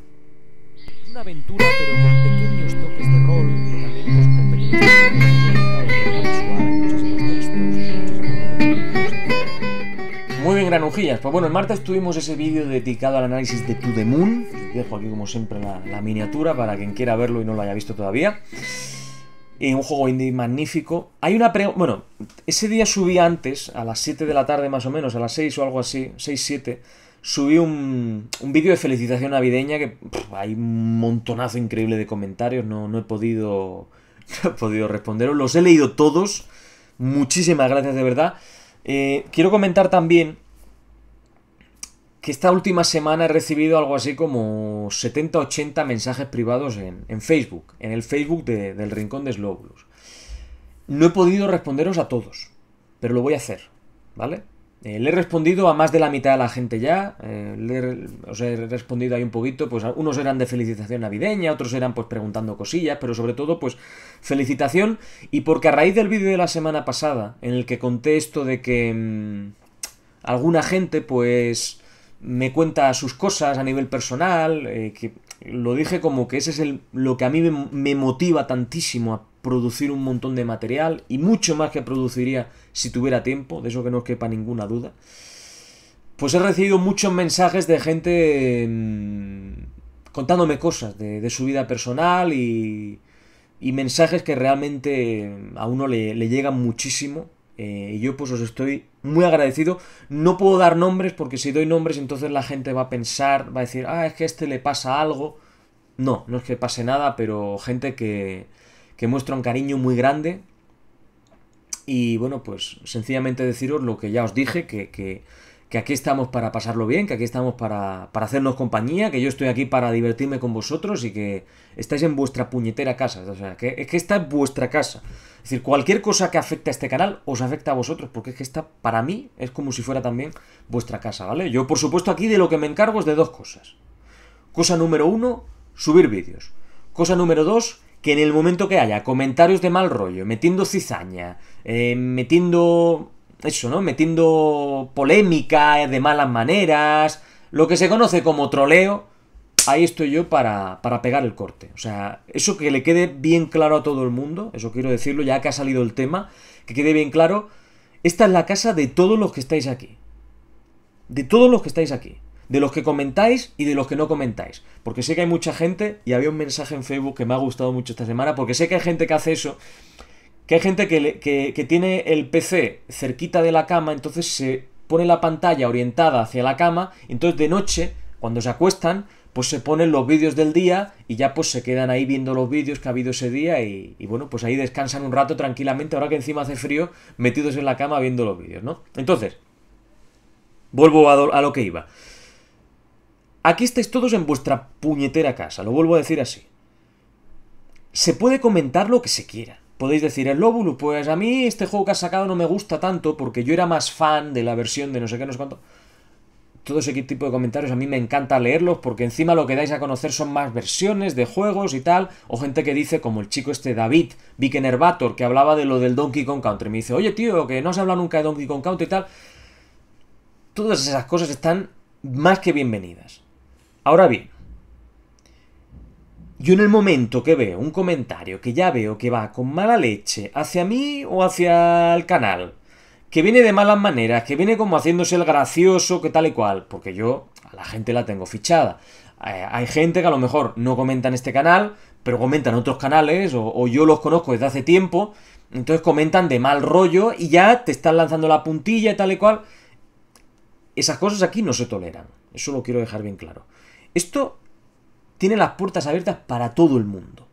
[SPEAKER 1] Una aventura, pero con pequeños toques de rol, Muy bien, granujillas. Pues bueno, el martes tuvimos ese vídeo dedicado al análisis de To The Moon. dejo aquí, como siempre, la, la miniatura para quien quiera verlo y no lo haya visto todavía. En un juego indie magnífico. Hay una pregunta. Bueno, ese día subí antes, a las 7 de la tarde más o menos, a las 6 o algo así, 6-7. Subí un, vídeo de felicitación navideña que hay un montonazo increíble de comentarios. No, no, he podido, he podido responderos. Los he leído todos. Muchísimas gracias de verdad. Eh, quiero comentar también que esta última semana he recibido algo así como 70-80 mensajes privados en, Facebook, en el Facebook del Rincón de Slowblues. No he podido responderos a todos, pero lo voy a hacer, ¿vale? Eh, le he respondido a más de la mitad de la gente ya, eh, os he respondido ahí un poquito, pues unos eran de felicitación navideña, otros eran pues preguntando cosillas, pero sobre todo pues felicitación y porque a raíz del vídeo de la semana pasada en el que conté esto de que mm, alguna gente pues me cuenta sus cosas a nivel personal, eh, que lo dije como que ese es el, lo que a mí me, motiva tantísimo a producir un montón de material y mucho más que produciría si tuviera tiempo, de eso que no os quepa ninguna duda. Pues he recibido muchos mensajes de gente mm, contándome cosas de, su vida personal y, mensajes que realmente mm, a uno le, le llegan muchísimo eh, y yo pues os estoy muy agradecido. No puedo dar nombres porque si doy nombres entonces la gente va a pensar, va a decir, ah, es que a este le pasa algo. No, no es que pase nada, pero gente que, que muestra un cariño muy grande. Y bueno, pues sencillamente deciros lo que ya os dije, que, que que aquí estamos para pasarlo bien, que aquí estamos para, hacernos compañía, que yo estoy aquí para divertirme con vosotros y que estáis en vuestra puñetera casa. O sea, que, es que esta es vuestra casa. Es decir, cualquier cosa que afecte a este canal os afecta a vosotros, porque es que esta, para mí, es como si fuera también vuestra casa, ¿vale? Yo, por supuesto, aquí de lo que me encargo es de dos cosas. Cosa número uno, subir vídeos. Cosa número dos, que en el momento que haya comentarios de mal rollo, metiendo cizaña, eh, metiendo eso, ¿no? Metiendo polémica de malas maneras, lo que se conoce como troleo, ahí estoy yo para, para, pegar el corte. O sea, eso que le quede bien claro a todo el mundo, eso quiero decirlo ya que ha salido el tema, que quede bien claro, esta es la casa de todos los que estáis aquí. De todos los que estáis aquí. De los que comentáis y de los que no comentáis. Porque sé que hay mucha gente, y había un mensaje en Facebook que me ha gustado mucho esta semana, porque sé que hay gente que hace eso, que hay gente que, tiene el PC cerquita de la cama, entonces se pone la pantalla orientada hacia la cama, entonces de noche, cuando se acuestan, pues se ponen los vídeos del día y ya pues se quedan ahí viendo los vídeos que ha habido ese día y, bueno, pues ahí descansan un rato tranquilamente, ahora que encima hace frío, metidos en la cama viendo los vídeos, ¿no? Entonces, vuelvo a lo que iba. Aquí estáis todos en vuestra puñetera casa, lo vuelvo a decir así. Se puede comentar lo que se quiera podéis decir, el lóbulo, pues a mí este juego que has sacado no me gusta tanto porque yo era más fan de la versión de no sé qué, no sé cuánto. Todo ese tipo de comentarios a mí me encanta leerlos porque encima lo que dais a conocer son más versiones de juegos y tal. O gente que dice, como el chico este David Vikenervator, que hablaba de lo del Donkey Kong Country. Me dice, oye tío, que no has hablado nunca de Donkey Kong Country y tal. Todas esas cosas están más que bienvenidas. Ahora bien, yo en el momento que veo un comentario que ya veo que va con mala leche hacia mí o hacia el canal, que viene de malas maneras, que viene como haciéndose el gracioso, que tal y cual, porque yo a la gente la tengo fichada. Eh, hay gente que a lo mejor no comenta en este canal, pero comentan otros canales, o, o yo los conozco desde hace tiempo, entonces comentan de mal rollo y ya te están lanzando la puntilla y tal y cual. Esas cosas aquí no se toleran, eso lo quiero dejar bien claro. Esto tiene las puertas abiertas para todo el mundo.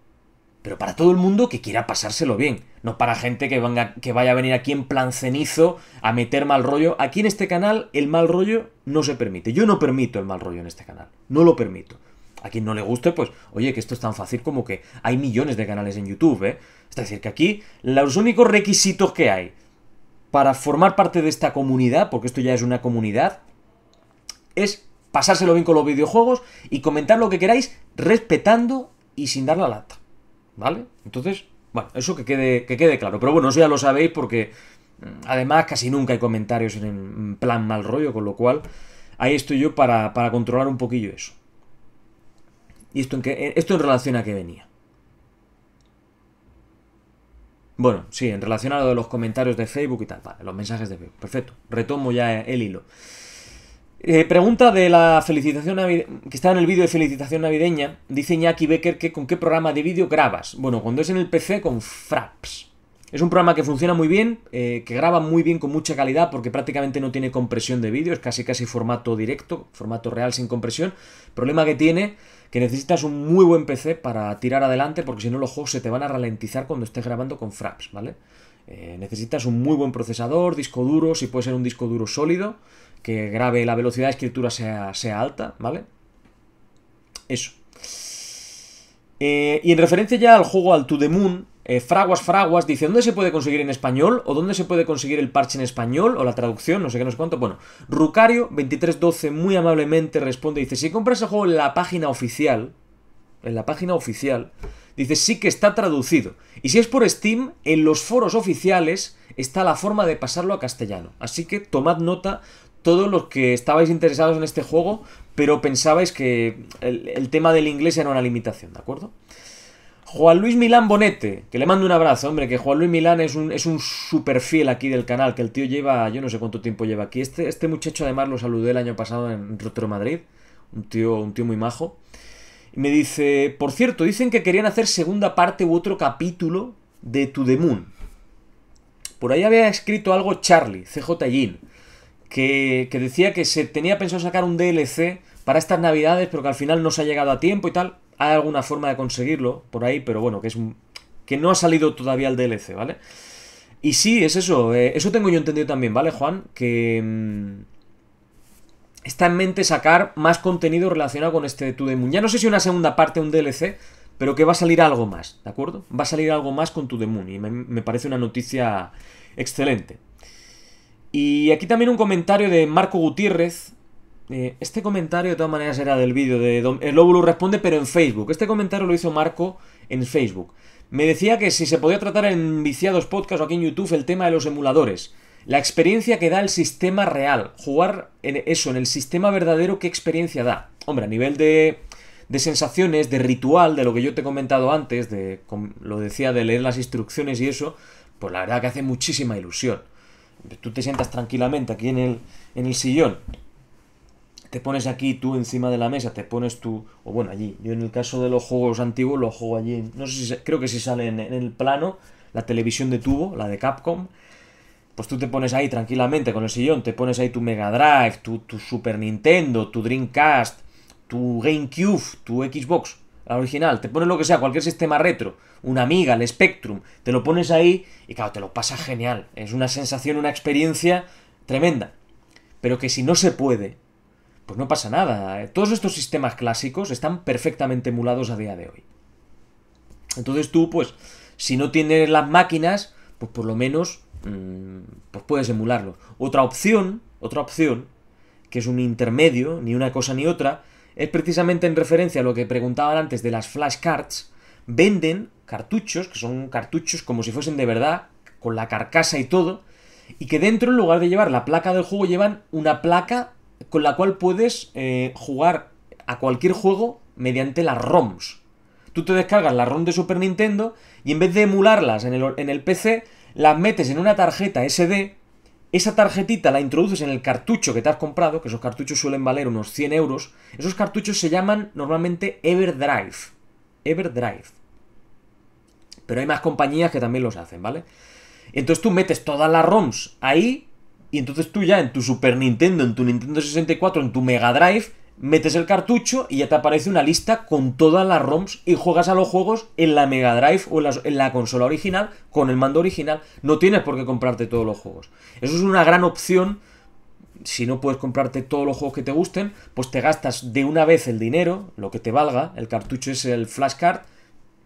[SPEAKER 1] Pero para todo el mundo que quiera pasárselo bien. No para gente que, venga, que vaya a venir aquí en plan cenizo a meter mal rollo. Aquí en este canal el mal rollo no se permite. Yo no permito el mal rollo en este canal. No lo permito. A quien no le guste, pues, oye, que esto es tan fácil como que hay millones de canales en YouTube, ¿eh? Es decir, que aquí los únicos requisitos que hay para formar parte de esta comunidad, porque esto ya es una comunidad, es pasárselo bien con los videojuegos y comentar lo que queráis respetando y sin dar la lata. ¿Vale? Entonces, bueno, eso que quede, que quede claro. Pero bueno, eso ya lo sabéis porque mm, además casi nunca hay comentarios en plan mal rollo, con lo cual ahí estoy yo para, controlar un poquillo eso. ¿Y esto en, eh, esto en relación a qué venía? Bueno, sí, en relación a lo de los comentarios de Facebook y tal, vale, los mensajes de Facebook. Perfecto, retomo ya el hilo. Eh, pregunta de la felicitación que está en el vídeo de felicitación navideña. Dice Iñaki Becker que con qué programa de vídeo grabas. Bueno, cuando es en el PC con Fraps. Es un programa que funciona muy bien, eh, que graba muy bien con mucha calidad porque prácticamente no tiene compresión de vídeo, es casi casi formato directo, formato real sin compresión. Problema que tiene que necesitas un muy buen PC para tirar adelante porque si no los juegos se te van a ralentizar cuando estés grabando con Fraps, ¿vale? Eh, necesitas un muy buen procesador, disco duro, si puede ser un disco duro sólido que grave la velocidad de escritura sea, alta, ¿vale? Eso. Eh, y en referencia ya al juego al To The Moon, eh, Fraguas Fraguas dice, ¿dónde se puede conseguir en español? ¿O dónde se puede conseguir el parche en español? ¿O la traducción? No sé qué, nos cuento. Bueno, Rucario2312 muy amablemente responde, dice, si compras el juego en la página oficial, en la página oficial, dice, sí que está traducido. Y si es por Steam, en los foros oficiales está la forma de pasarlo a castellano. Así que tomad nota todos los que estabais interesados en este juego, pero pensabais que el, tema del inglés era una limitación, ¿de acuerdo? Juan Luis Milán Bonete, que le mando un abrazo, hombre, que Juan Luis Milán es un, es un super fiel aquí del canal, que el tío lleva, yo no sé cuánto tiempo lleva aquí. Este, este muchacho además lo saludé el año pasado en Rotro Madrid, un tío, un tío muy majo. Y me dice, por cierto, dicen que querían hacer segunda parte u otro capítulo de To The Moon. Por ahí había escrito algo Charlie, CJ Jean que, decía que se tenía pensado sacar un DLC para estas navidades, pero que al final no se ha llegado a tiempo y tal. Hay alguna forma de conseguirlo por ahí, pero bueno, que es que no ha salido todavía el DLC, ¿vale? Y sí, es eso. Eh, eso tengo yo entendido también, ¿vale, Juan? Que mm, está en mente sacar más contenido relacionado con este de The Moon. Ya no sé si una segunda parte, un DLC, pero que va a salir algo más, ¿de acuerdo? Va a salir algo más con Tu The Moon y me parece una noticia excelente. Y aquí también un comentario de Marco Gutiérrez. Eh, este comentario de todas maneras era del vídeo de Don... El Lóbulo Responde, pero en Facebook. Este comentario lo hizo Marco en Facebook. Me decía que si se podía tratar en Viciados Podcast o aquí en YouTube el tema de los emuladores. La experiencia que da el sistema real. Jugar en eso, en el sistema verdadero, ¿qué experiencia da? Hombre, a nivel de, de sensaciones, de ritual, de lo que yo te he comentado antes, de, lo decía de leer las instrucciones y eso, pues la verdad que hace muchísima ilusión tú te sientas tranquilamente aquí en el, en el sillón, te pones aquí tú encima de la mesa, te pones tú, o bueno, allí. Yo en el caso de los juegos antiguos los juego allí, no sé si, creo que si sale en, el plano, la televisión de tubo, la de Capcom, pues tú te pones ahí tranquilamente con el sillón, te pones ahí tu Mega Drive, tu Super Nintendo, tu Dreamcast, tu GameCube, tu Xbox, la original, te pones lo que sea, cualquier sistema retro, una amiga, el Spectrum, te lo pones ahí y claro, te lo pasa genial. Es una sensación, una experiencia tremenda. Pero que si no se puede, pues no pasa nada. Todos estos sistemas clásicos están perfectamente emulados a día de hoy. Entonces tú, pues, si no tienes las máquinas, pues por lo menos mm, pues puedes emularlo. Otra opción, otra opción, que es un intermedio, ni una cosa ni otra, es precisamente en referencia a lo que preguntaban antes de las flashcards, venden cartuchos, que son cartuchos como si fuesen de verdad, con la carcasa y todo, y que dentro, en lugar de llevar la placa del juego, llevan una placa con la cual puedes eh, jugar a cualquier juego mediante las ROMs. Tú te descargas la ROM de Super Nintendo y en vez de emularlas en el, en el PC, las metes en una tarjeta SD esa tarjetita la introduces en el cartucho que te has comprado, que esos cartuchos suelen valer unos 100 euros. Esos cartuchos se llaman normalmente Everdrive. Everdrive. Pero hay más compañías que también los hacen, ¿vale? Entonces tú metes todas las ROMs ahí y entonces tú ya en tu Super Nintendo, en tu Nintendo 64, en tu Mega Drive, metes el cartucho y ya te aparece una lista con todas las ROMs y juegas a los juegos en la Mega Drive o en la, consola original con el mando original. No tienes por qué comprarte todos los juegos. Eso es una gran opción. Si no puedes comprarte todos los juegos que te gusten, pues te gastas de una vez el dinero, lo que te valga, el cartucho es el flashcard,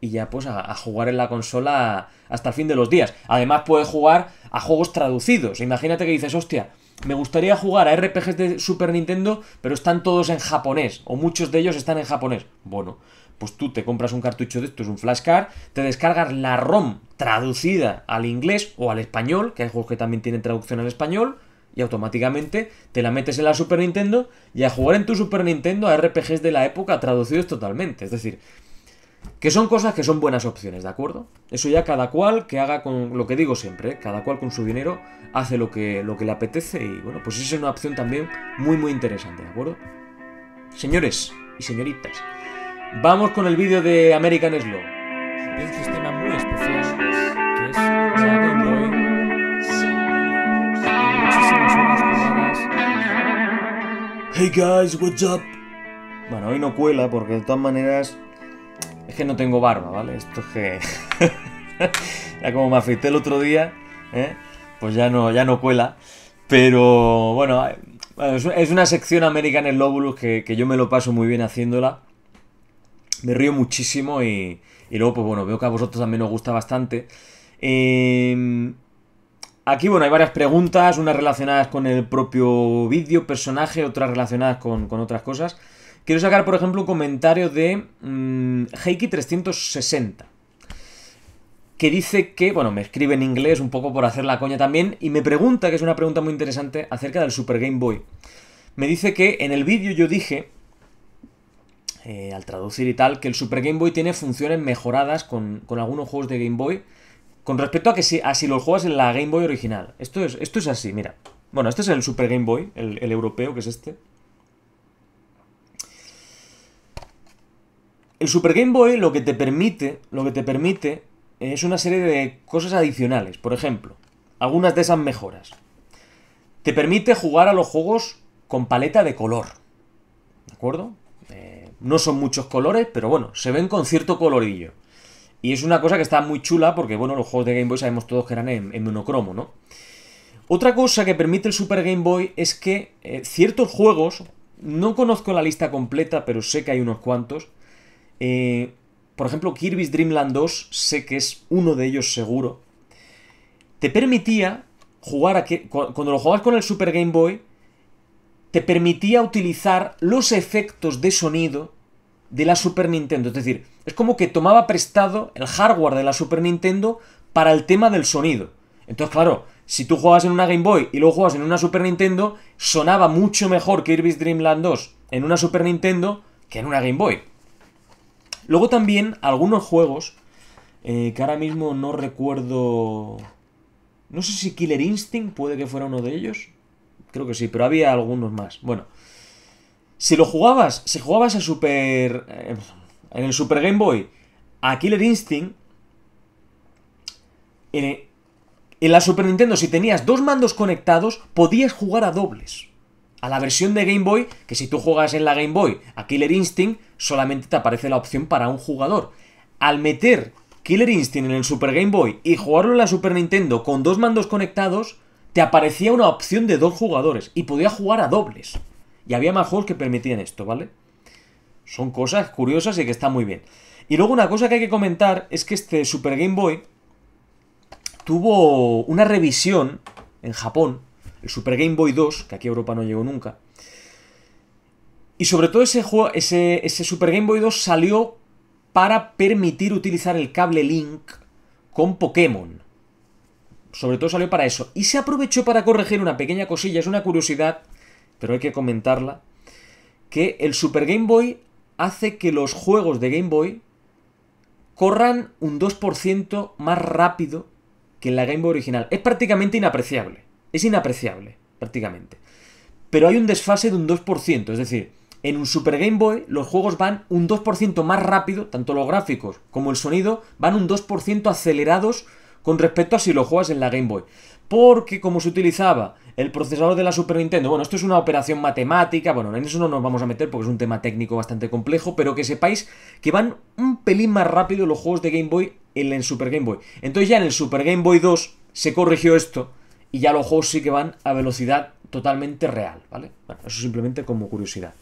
[SPEAKER 1] y ya pues a, jugar en la consola hasta el fin de los días. Además puedes jugar a juegos traducidos. Imagínate que dices, hostia, me gustaría jugar a RPGs de Super Nintendo, pero están todos en japonés, o muchos de ellos están en japonés. Bueno, pues tú te compras un cartucho de estos, un flashcard, te descargas la ROM traducida al inglés o al español, que hay juegos que también tienen traducción al español, y automáticamente te la metes en la Super Nintendo y a jugar en tu Super Nintendo a RPGs de la época traducidos totalmente. Es decir, que son cosas que son buenas opciones, ¿de acuerdo? Eso ya cada cual que haga con lo que digo siempre, ¿eh? cada cual con su dinero hace lo que, lo que le apetece y bueno, pues esa es una opción también muy muy interesante, ¿de acuerdo? Señores y señoritas, vamos con el vídeo de American Slow. sistema muy que es Hey guys, what's up? Bueno, hoy no cuela porque de todas maneras es que no tengo barba, ¿vale? Esto es que... ya como me afeité el otro día, ¿eh? pues ya no, ya no cuela. Pero bueno, es una sección American en Lobulus que, que yo me lo paso muy bien haciéndola. Me río muchísimo y, luego, pues bueno, veo que a vosotros también os gusta bastante. Em, aquí, bueno, hay varias preguntas, unas relacionadas con el propio vídeo, personaje, otras relacionadas con otras cosas. Quiero sacar, por ejemplo, un comentario de mm, Heiki360. Que dice que, bueno, me escribe en inglés un poco por hacer la coña también. Y me pregunta, que es una pregunta muy interesante, acerca del Super Game Boy. Me dice que en el vídeo yo dije eh, al traducir y tal, que el Super Game Boy tiene funciones mejoradas con, algunos juegos de Game Boy con respecto a que si, a si los juegas en la Game Boy original. Esto es, esto es así, mira. Bueno, este es el Super Game Boy, el europeo, que es este. El Super Game Boy lo que te permite, lo que te permite eh, es una serie de cosas adicionales. Por ejemplo, algunas de esas mejoras. Te permite jugar a los juegos con paleta de color. ¿De acuerdo? Eh, no son muchos colores, pero bueno, se ven con cierto colorillo. Y es una cosa que está muy chula porque, bueno, los juegos de Game Boy sabemos todos que eran en, monocromo, ¿no? Otra cosa que permite el Super Game Boy es que eh, ciertos juegos, no conozco la lista completa, pero sé que hay unos cuantos, eh, por ejemplo, Kirby's Dream Land 2, sé que es uno de ellos seguro, te permitía jugar a que, cuando lo jugabas con el Super Game Boy, te permitía utilizar los efectos de sonido de la Super Nintendo. Es decir, es como que tomaba prestado el hardware de la Super Nintendo para el tema del sonido. Entonces, claro, si tú jugabas en una Game Boy y luego jugabas en una Super Nintendo, sonaba mucho mejor Kirby's Dream Land 2 en una Super Nintendo que en una Game Boy. Luego también algunos juegos eh, que ahora mismo no recuerdo... No sé si Killer Instinct puede que fuera uno de ellos. Creo que sí, pero había algunos más. Bueno. Si lo jugabas, si jugabas a Super... Eh, en el Super Game Boy, a Killer Instinct... Eh, en la Super Nintendo, si tenías dos mandos conectados, podías jugar a dobles a la versión de Game Boy, que si tú juegas en la Game Boy a Killer Instinct, solamente te aparece la opción para un jugador. Al meter Killer Instinct en el Super Game Boy y jugarlo en la Super Nintendo con dos mandos conectados, te aparecía una opción de dos jugadores y podía jugar a dobles. Y había más juegos que permitían esto, ¿vale? Son cosas curiosas y que están muy bien. Y luego una cosa que hay que comentar es que este Super Game Boy tuvo una revisión en Japón el Super Game Boy 2, que aquí Europa no llegó nunca. Y sobre todo ese, juego, ese, ese Super Game Boy 2 salió para permitir utilizar el cable Link con Pokémon. Sobre todo salió para eso. Y se aprovechó para corregir una pequeña cosilla, es una curiosidad, pero hay que comentarla, que el Super Game Boy hace que los juegos de Game Boy corran un 2% más rápido que en la Game Boy original. Es prácticamente inapreciable es inapreciable, prácticamente. Pero hay un desfase de un 2%, es decir, en un Super Game Boy los juegos van un 2% más rápido, tanto los gráficos como el sonido, van un 2% acelerados con respecto a si lo juegas en la Game Boy. Porque como se utilizaba el procesador de la Super Nintendo, bueno, esto es una operación matemática, bueno, en eso no nos vamos a meter porque es un tema técnico bastante complejo, pero que sepáis que van un pelín más rápido los juegos de Game Boy en el Super Game Boy. Entonces ya en el Super Game Boy 2 se corrigió esto y ya los juegos sí que van a velocidad totalmente real, ¿vale? Bueno, eso simplemente como curiosidad.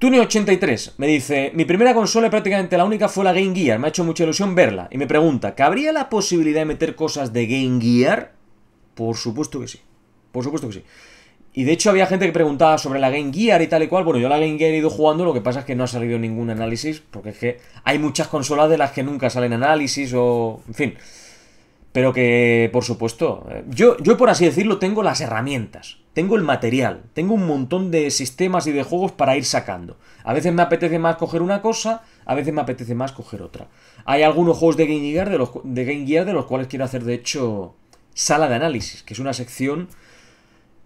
[SPEAKER 1] Tune83 me dice, mi primera consola prácticamente la única fue la Game Gear, me ha hecho mucha ilusión verla. Y me pregunta, ¿cabría la posibilidad de meter cosas de Game Gear? Por supuesto que sí, por supuesto que sí. Y de hecho había gente que preguntaba sobre la Game Gear y tal y cual. Bueno, yo la Game Gear he ido jugando, lo que pasa es que no ha salido ningún análisis, porque es que hay muchas consolas de las que nunca salen análisis o... en fin... Pero que, por supuesto, eh, yo, yo por así decirlo tengo las herramientas, tengo el material, tengo un montón de sistemas y de juegos para ir sacando. A veces me apetece más coger una cosa, a veces me apetece más coger otra. Hay algunos juegos de Game Gear de los, de los cuales quiero hacer, de hecho, sala de análisis, que es una sección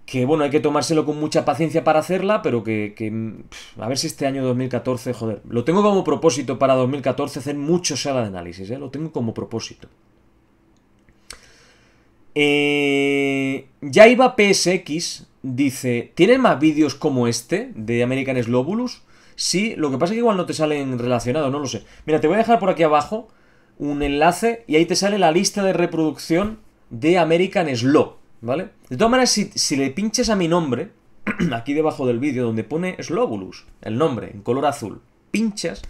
[SPEAKER 1] que, bueno, hay que tomárselo con mucha paciencia para hacerla, pero que, mm, a ver si este año 2014, joder, lo tengo como propósito para 2014 hacer mucho sala de análisis, ¿eh? lo tengo como propósito. Eh, iba PSX dice, ¿Tiene más vídeos como este de American Slobulus? Sí, lo que pasa es que igual no te salen relacionados, no lo sé. Mira, te voy a dejar por aquí abajo un enlace y ahí te sale la lista de reproducción de American Slow, ¿vale? De todas maneras, si, si le pinches a mi nombre, aquí debajo del vídeo donde pone Slobulus, el nombre, en color azul, pinchas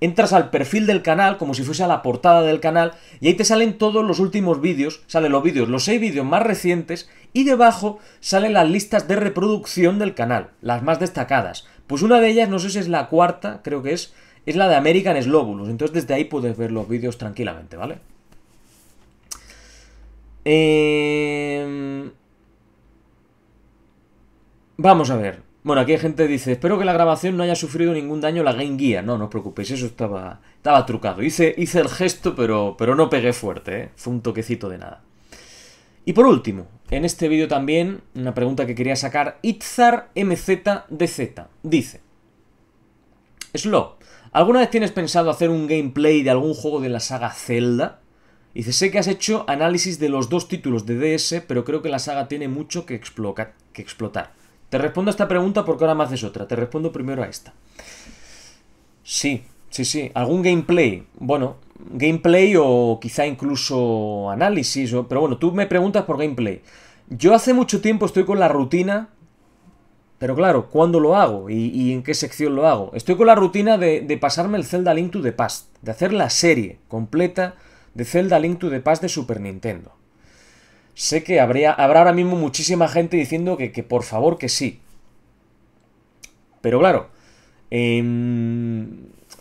[SPEAKER 1] entras al perfil del canal como si fuese a la portada del canal y ahí te salen todos los últimos vídeos, salen los vídeos, los seis vídeos más recientes y debajo salen las listas de reproducción del canal, las más destacadas. Pues una de ellas, no sé si es la cuarta, creo que es, es la de American Slobulus, entonces desde ahí puedes ver los vídeos tranquilamente, ¿vale? Em, vamos a ver. Bueno, aquí hay gente que dice, espero que la grabación no haya sufrido ningún daño la Game guía. No, no os preocupéis, eso estaba, estaba trucado. Hice, hice el gesto, pero, pero no pegué fuerte, ¿eh? fue un toquecito de nada. Y por último, en este vídeo también, una pregunta que quería sacar, Itzar MZDZ dice, Slow, ¿alguna vez tienes pensado hacer un gameplay de algún juego de la saga Zelda? Dice, sé que has hecho análisis de los dos títulos de DS, pero creo que la saga tiene mucho que explotar. Te respondo a esta pregunta porque ahora me haces otra. Te respondo primero a esta. Sí, sí, sí. ¿Algún gameplay? Bueno, gameplay o quizá incluso análisis. pero bueno, tú me preguntas por gameplay. Yo hace mucho tiempo estoy con la rutina. Pero claro, ¿cuándo lo hago? ¿Y, en qué sección lo hago? Estoy con la rutina de, de, pasarme el Zelda Link to the Past. De hacer la serie completa de Zelda Link to the Past de Super Nintendo sé que habría, habrá ahora mismo muchísima gente diciendo que, por favor que sí. Pero claro, em,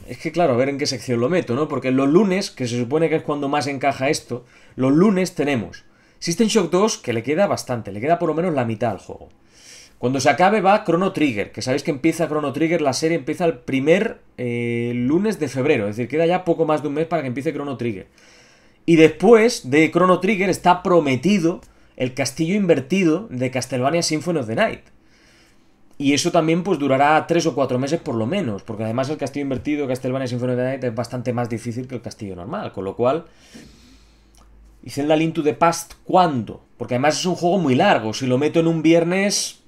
[SPEAKER 1] es que claro, a ver en qué sección lo meto, ¿no? Porque los lunes, que se supone que es cuando más encaja esto, los lunes tenemos System Shock 2, que le queda bastante, le queda por lo menos la mitad al juego. Cuando se acabe va Chrono Trigger, que sabéis que empieza Chrono Trigger, la serie empieza el primer eh, lunes de febrero, es decir, queda ya poco más de un mes para que empiece Chrono Trigger. Y después de Chrono Trigger está prometido el castillo invertido de Castlevania Symphony of the Night. Y eso también pues durará tres o cuatro meses por lo menos, porque además el castillo invertido de Castlevania Symphony of the Night es bastante más difícil que el castillo normal, con lo cual... ¿Y Zelda Link de the Past cuándo? Porque además es un juego muy largo, si lo meto en un viernes...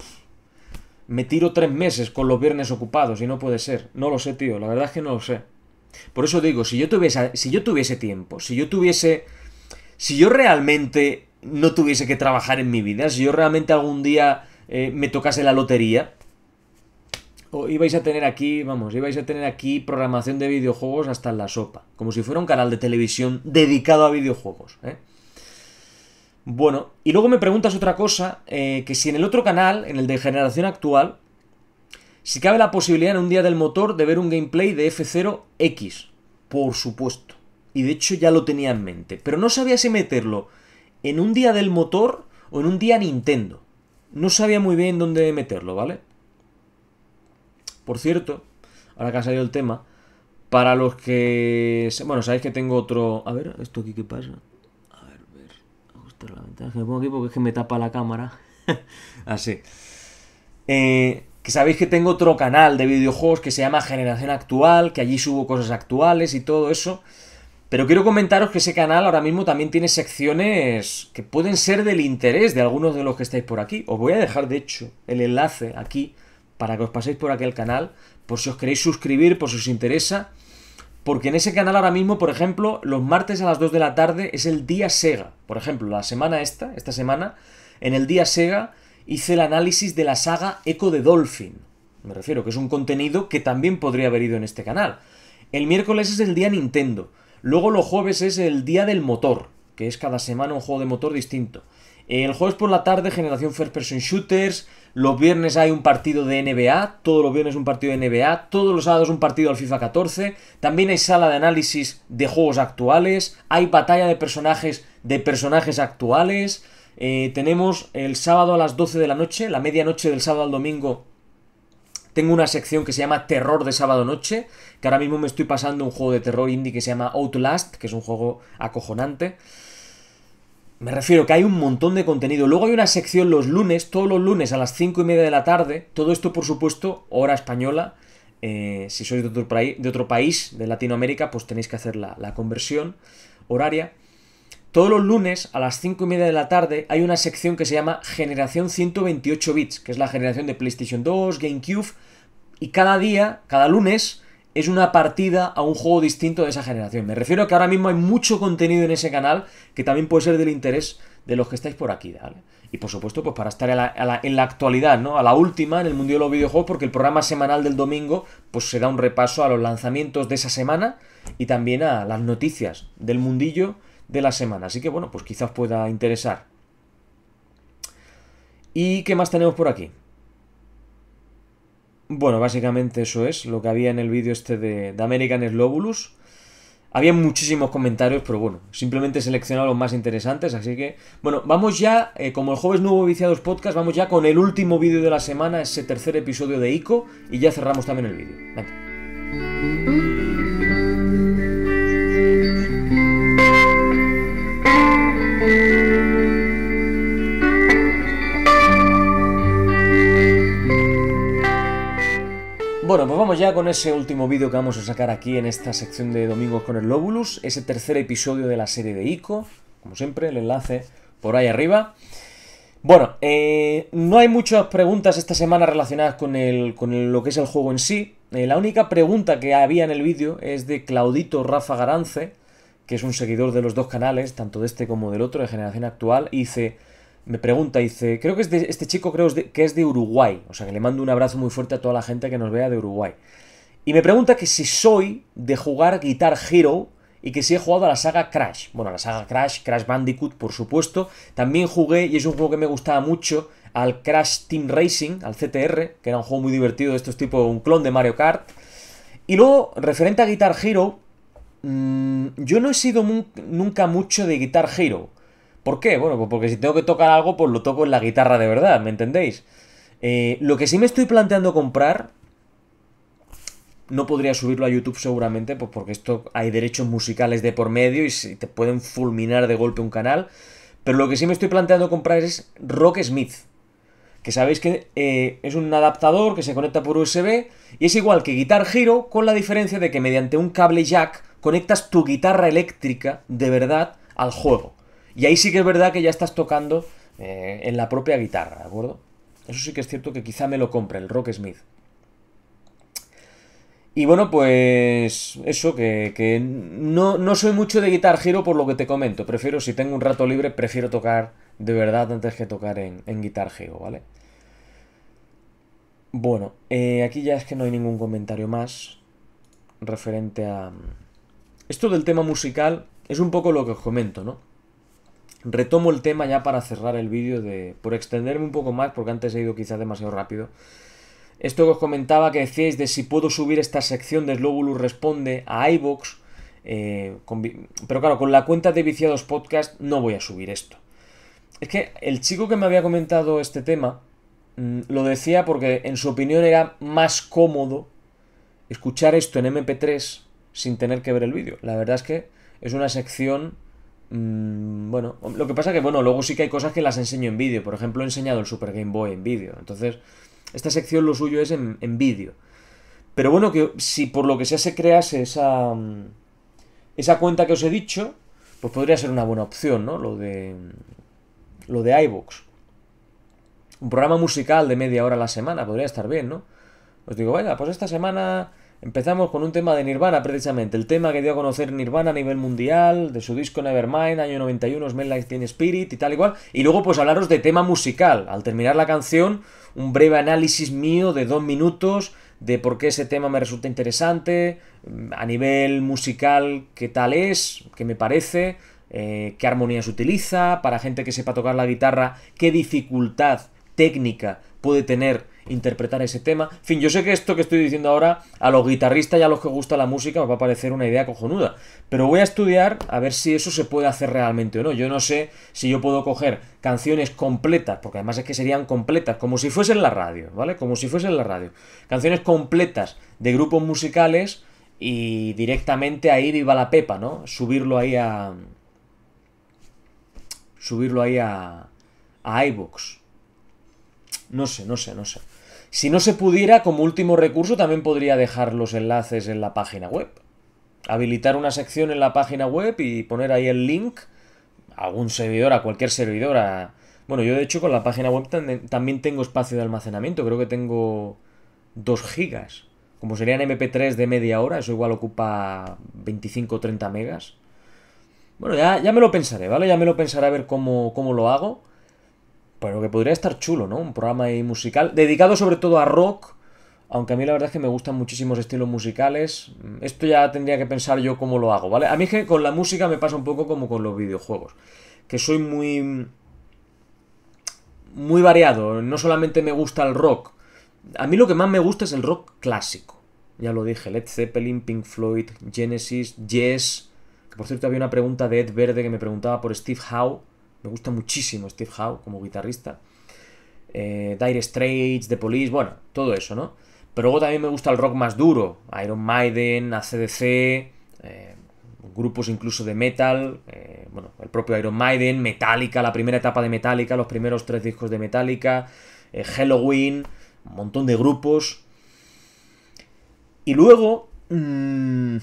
[SPEAKER 1] me tiro tres meses con los viernes ocupados y no puede ser. No lo sé, tío, la verdad es que no lo sé. Por eso digo, si yo tuviese, si yo tuviese tiempo, si yo tuviese... Si yo realmente no tuviese que trabajar en mi vida, si yo realmente algún día eh, me tocase la lotería, o ibais a tener aquí, vamos, ibais a tener aquí programación de videojuegos hasta en la sopa, como si fuera un canal de televisión dedicado a videojuegos. ¿eh? Bueno, y luego me preguntas otra cosa, eh, que si en el otro canal, en el de generación actual, si cabe la posibilidad en un día del motor de ver un gameplay de F0X, por supuesto. Y de hecho ya lo tenía en mente. Pero no sabía si meterlo en un día del motor o en un día Nintendo. No sabía muy bien dónde meterlo, ¿vale? Por cierto, ahora que ha salido el tema, para los que... Bueno, sabéis que tengo otro... A ver, ¿esto aquí qué pasa? A ver, a ver... Ajustar la ventaja me pongo aquí porque es que me tapa la cámara. Así. Ah, eh, que sabéis que tengo otro canal de videojuegos que se llama Generación Actual, que allí subo cosas actuales y todo eso. Pero quiero comentaros que ese canal ahora mismo también tiene secciones que pueden ser del interés de algunos de los que estáis por aquí. Os voy a dejar, de hecho, el enlace aquí para que os paséis por aquel canal, por si os queréis suscribir, por si os interesa. Porque en ese canal ahora mismo, por ejemplo, los martes a las 2 de la tarde es el día Sega. Por ejemplo, la semana esta, esta semana, en el día Sega hice el análisis de la saga Echo de Dolphin. Me refiero que es un contenido que también podría haber ido en este canal. El miércoles es el día Nintendo. Luego los jueves es el día del motor, que es cada semana un juego de motor distinto. El jueves por la tarde, generación First Person Shooters. Los viernes hay un partido de NBA. Todos los viernes un partido de NBA. Todos los sábados un partido al FIFA 14. También hay sala de análisis de juegos actuales. Hay batalla de personajes de personajes actuales. Eh, tenemos el sábado a las 12 de la noche, la medianoche del sábado al domingo. Tengo una sección que se llama Terror de sábado noche, que ahora mismo me estoy pasando un juego de terror indie que se llama Outlast, que es un juego acojonante. Me refiero que hay un montón de contenido. Luego hay una sección los lunes, todos los lunes a las 5 y media de la tarde. Todo esto, por supuesto, hora española. Eh, si sois de otro, país, de Latinoamérica, pues tenéis que hacer la conversión horaria. Todos los lunes a las 5 y media de la tarde hay una sección que se llama Generación 128 bits, que es la generación de PlayStation 2, GameCube, y cada día, cada lunes, es una partida a un juego distinto de esa generación. Me refiero a que ahora mismo hay mucho contenido en ese canal que también puede ser del interés de los que estáis por aquí, Y por supuesto, pues para estar en la actualidad, ¿no? A la última en el mundo de los videojuegos, porque el programa semanal del domingo, pues se da un repaso a los lanzamientos de esa semana y también a las noticias del mundillo de la semana. Así que bueno, pues quizás pueda interesar. ¿Y qué más tenemos por aquí? Bueno, básicamente eso es lo que había en el vídeo este de, de American Slobulus. Había muchísimos comentarios, pero bueno, simplemente he seleccionado los más interesantes, así que... Bueno, vamos ya, eh, como el jueves nuevo Viciados Podcast, vamos ya con el último vídeo de la semana, ese tercer episodio de ICO, y ya cerramos también el vídeo. Bueno, pues vamos ya con ese último vídeo que vamos a sacar aquí en esta sección de Domingos con el Lóbulus, ese tercer episodio de la serie de ICO, como siempre, el enlace por ahí arriba. Bueno, eh, no hay muchas preguntas esta semana relacionadas con, el, con lo que es el juego en sí. Eh, la única pregunta que había en el vídeo es de Claudito Rafa Garance, que es un seguidor de los dos canales, tanto de este como del otro, de generación actual, y dice me pregunta, dice, creo que es este chico creo que es de Uruguay, o sea que le mando un abrazo muy fuerte a toda la gente que nos vea de Uruguay. Y me pregunta que si soy de jugar Guitar Hero y que si he jugado a la saga Crash. Bueno, a la saga Crash, Crash Bandicoot, por supuesto. También jugué, y es un juego que me gustaba mucho, al Crash Team Racing, al CTR, que era un juego muy divertido de estos tipo, un clon de Mario Kart. Y luego, referente a Guitar Hero, mm, yo no he sido nunca mucho de Guitar Hero. ¿Por qué? Bueno, pues porque si tengo que tocar algo, pues lo toco en la guitarra de verdad, ¿me entendéis? Eh, lo que sí me estoy planteando comprar, no podría subirlo a YouTube seguramente, pues porque esto hay derechos musicales de por medio y te pueden fulminar de golpe un canal. Pero lo que sí me estoy planteando comprar es Rock Smith. Que sabéis que eh, es un adaptador que se conecta por USB y es igual que Guitar Hero, con la diferencia de que mediante un cable jack conectas tu guitarra eléctrica de verdad al juego. Y ahí sí que es verdad que ya estás tocando eh, en la propia guitarra, ¿de acuerdo? Eso sí que es cierto que quizá me lo compre el Rock Smith. Y bueno, pues eso, que, no, no, soy mucho de Guitar Hero por lo que te comento. Prefiero, si tengo un rato libre, prefiero tocar de verdad antes que tocar en, Guitar Hero, ¿vale? Bueno, eh, aquí ya es que no hay ningún comentario más referente a... Mm, esto del tema musical es un poco lo que os comento, ¿no? Retomo el tema ya para cerrar el vídeo de. por extenderme un poco más, porque antes he ido quizás demasiado rápido. Esto que os comentaba que decíais de si puedo subir esta sección de Slowbulus Responde a iVoox. Eh, pero claro, con la cuenta de Viciados Podcast no voy a subir esto. Es que el chico que me había comentado este tema mm, lo decía porque en su opinión era más cómodo escuchar esto en MP3 sin tener que ver el vídeo. La verdad es que es una sección Mm, bueno, lo que pasa que, bueno, luego sí que hay cosas que las enseño en vídeo. Por ejemplo, he enseñado el Super Game Boy en vídeo. Entonces, esta sección lo suyo es en, vídeo. Pero bueno, que si por lo que sea se crease esa, mm, esa cuenta que os he dicho, pues podría ser una buena opción, ¿no? Lo de, mm, lo de iVoox. Un programa musical de media hora a la semana, podría estar bien, ¿no? Os digo, venga pues esta semana Empezamos con un tema de Nirvana, precisamente, el tema que dio a conocer Nirvana a nivel mundial, de su disco Nevermind, año 91, Smell Like Teen Spirit y tal igual. Y, luego, pues hablaros de tema musical. Al terminar la canción, un breve análisis mío de dos minutos de por qué ese tema me resulta interesante, a nivel musical, qué tal es, qué me parece, eh, qué armonías utiliza, para gente que sepa tocar la guitarra, qué dificultad técnica puede tener interpretar ese tema. En fin, yo sé que esto que estoy diciendo ahora a los guitarristas y a los que gusta la música os va a parecer una idea cojonuda, pero voy a estudiar a ver si eso se puede hacer realmente o no. Yo no sé si yo puedo coger canciones completas, porque además es que serían completas, como si fuesen la radio, ¿vale? Como si fuesen la radio. Canciones completas de grupos musicales y directamente ahí viva la pepa, ¿no? Subirlo ahí a... Subirlo ahí a... A iVoox. No sé, no sé, no sé. Si no se pudiera, como último recurso, también podría dejar los enlaces en la página web. Habilitar una sección en la página web y poner ahí el link a algún servidor, a cualquier servidor. A... Bueno, yo de hecho con la página web también tengo espacio de almacenamiento, creo que tengo 2 gigas. Como serían MP3 de media hora, eso igual ocupa 25 o 30 megas. Bueno, ya, me lo pensaré, ¿vale? Ya me lo pensaré a ver cómo, cómo lo hago. Pero que podría estar chulo, ¿no? Un programa musical, dedicado sobre todo a rock, aunque a mí la verdad es que me gustan muchísimos estilos musicales. Esto ya tendría que pensar yo cómo lo hago, ¿vale? A mí que con la música me pasa un poco como con los videojuegos, que soy muy... muy variado, no solamente me gusta el rock, a mí lo que más me gusta es el rock clásico. Ya lo dije, Led Zeppelin, Pink Floyd, Genesis, Yes. por cierto había una pregunta de Ed Verde que me preguntaba por Steve Howe. Me gusta muchísimo Steve Howe como guitarrista. Eh, dire Straits, The Police, bueno, todo eso, ¿no? Pero luego también me gusta el rock más duro. Iron Maiden, ACDC, eh, grupos incluso de metal. Eh, bueno, el propio Iron Maiden, Metallica, la primera etapa de Metallica, los primeros tres discos de Metallica, Halloween, un montón de grupos. Y luego... Mm,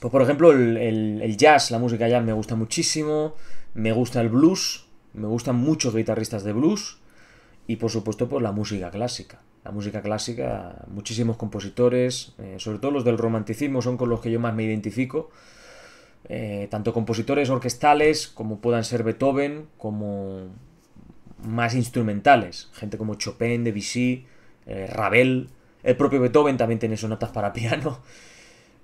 [SPEAKER 1] pues por ejemplo, el, el jazz, la música jazz me gusta muchísimo. Me gusta el blues, me gustan muchos guitarristas de blues y por supuesto por pues, la música clásica. La música clásica, muchísimos compositores, eh, sobre todo los del romanticismo son con los que yo más me identifico. Eh, tanto compositores orquestales como puedan ser Beethoven, como más instrumentales, gente como Chopin, Debussy, eh, Ravel, el propio Beethoven también tiene sonatas para piano.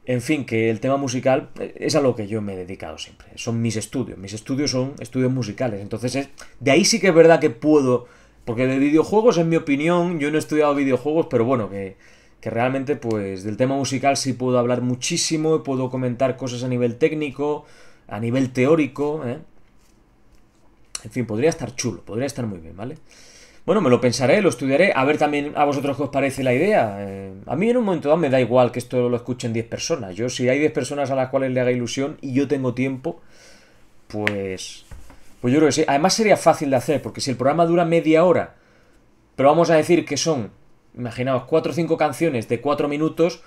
[SPEAKER 1] En fin, que el tema musical eh, es a lo que yo me he dedicado siempre. Son mis estudios. Mis estudios son estudios musicales. Entonces, de ahí sí que es verdad que puedo. Porque de videojuegos, en mi opinión, yo no he estudiado videojuegos, pero bueno, que, que realmente, pues, del tema musical sí puedo hablar muchísimo, puedo comentar cosas a nivel técnico, a nivel teórico, ¿eh? En fin, podría estar chulo, podría estar muy bien, ¿vale? Bueno, me lo pensaré, lo estudiaré, a ver también a vosotros qué os parece la idea. Eh, a mí en un momento dado me da igual que esto lo escuchen 10 personas. Yo, si hay 10 personas a las cuales le haga ilusión y yo tengo tiempo, pues. Pues yo creo que sí. Además sería fácil de hacer, porque si el programa dura media hora, pero vamos a decir que son, imaginaos, 4 o 5 canciones de 4 minutos,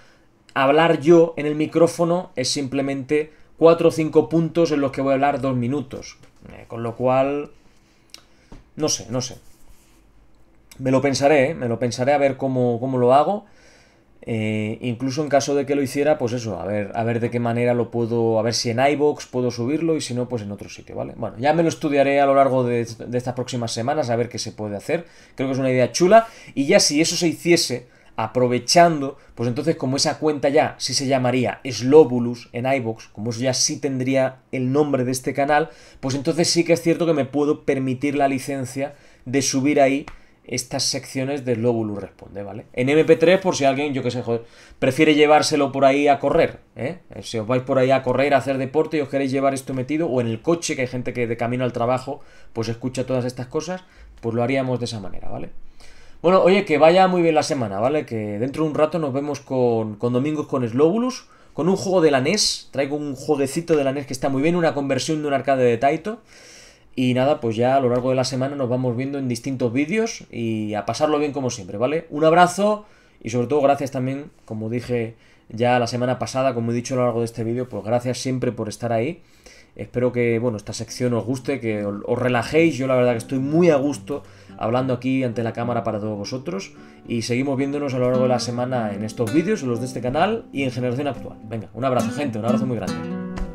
[SPEAKER 1] hablar yo en el micrófono es simplemente 4 o 5 puntos en los que voy a hablar 2 minutos. Eh, con lo cual. No sé, no sé. Me lo pensaré, ¿eh? me lo pensaré a ver cómo, cómo lo hago. Eh, incluso en caso de que lo hiciera, pues eso, a ver, a ver de qué manera lo puedo, a ver si en iBox puedo subirlo y si no, pues en otro sitio, ¿vale? Bueno, ya me lo estudiaré a lo largo de, estas próximas semanas a ver qué se puede hacer. Creo que es una idea chula y ya si eso se hiciese, aprovechando, pues entonces como esa cuenta ya sí se llamaría Slobulus en iBox, como eso ya sí tendría el nombre de este canal, pues entonces sí que es cierto que me puedo permitir la licencia de subir ahí estas secciones de Slobulus Responde, ¿vale? En MP3, por si alguien, yo que sé, prefiere llevárselo por ahí a correr, ¿eh? ¿eh? Si os vais por ahí a correr, a hacer deporte y os queréis llevar esto metido, o en el coche, que hay gente que de camino al trabajo, pues escucha todas estas cosas, pues lo haríamos de esa manera, ¿vale? Bueno, oye, que vaya muy bien la semana, ¿vale? Que dentro de un rato nos vemos con, con Domingos con Slobulus, con un juego de la NES, traigo un jueguecito de la NES que está muy bien, una conversión de un arcade de Taito. Y nada, pues ya a lo largo de la semana nos vamos viendo en distintos vídeos y a pasarlo bien como siempre, ¿vale? Un abrazo y sobre todo gracias también, como dije ya la semana pasada, como he dicho a lo largo de este vídeo, pues gracias siempre por estar ahí. Espero que, bueno, esta sección os guste, que os relajéis. Yo la verdad que estoy muy a gusto hablando aquí ante la cámara para todos vosotros. Y seguimos viéndonos a lo largo de la semana en estos vídeos, en los de este canal y en Generación Actual. Venga, un abrazo gente, un abrazo muy grande.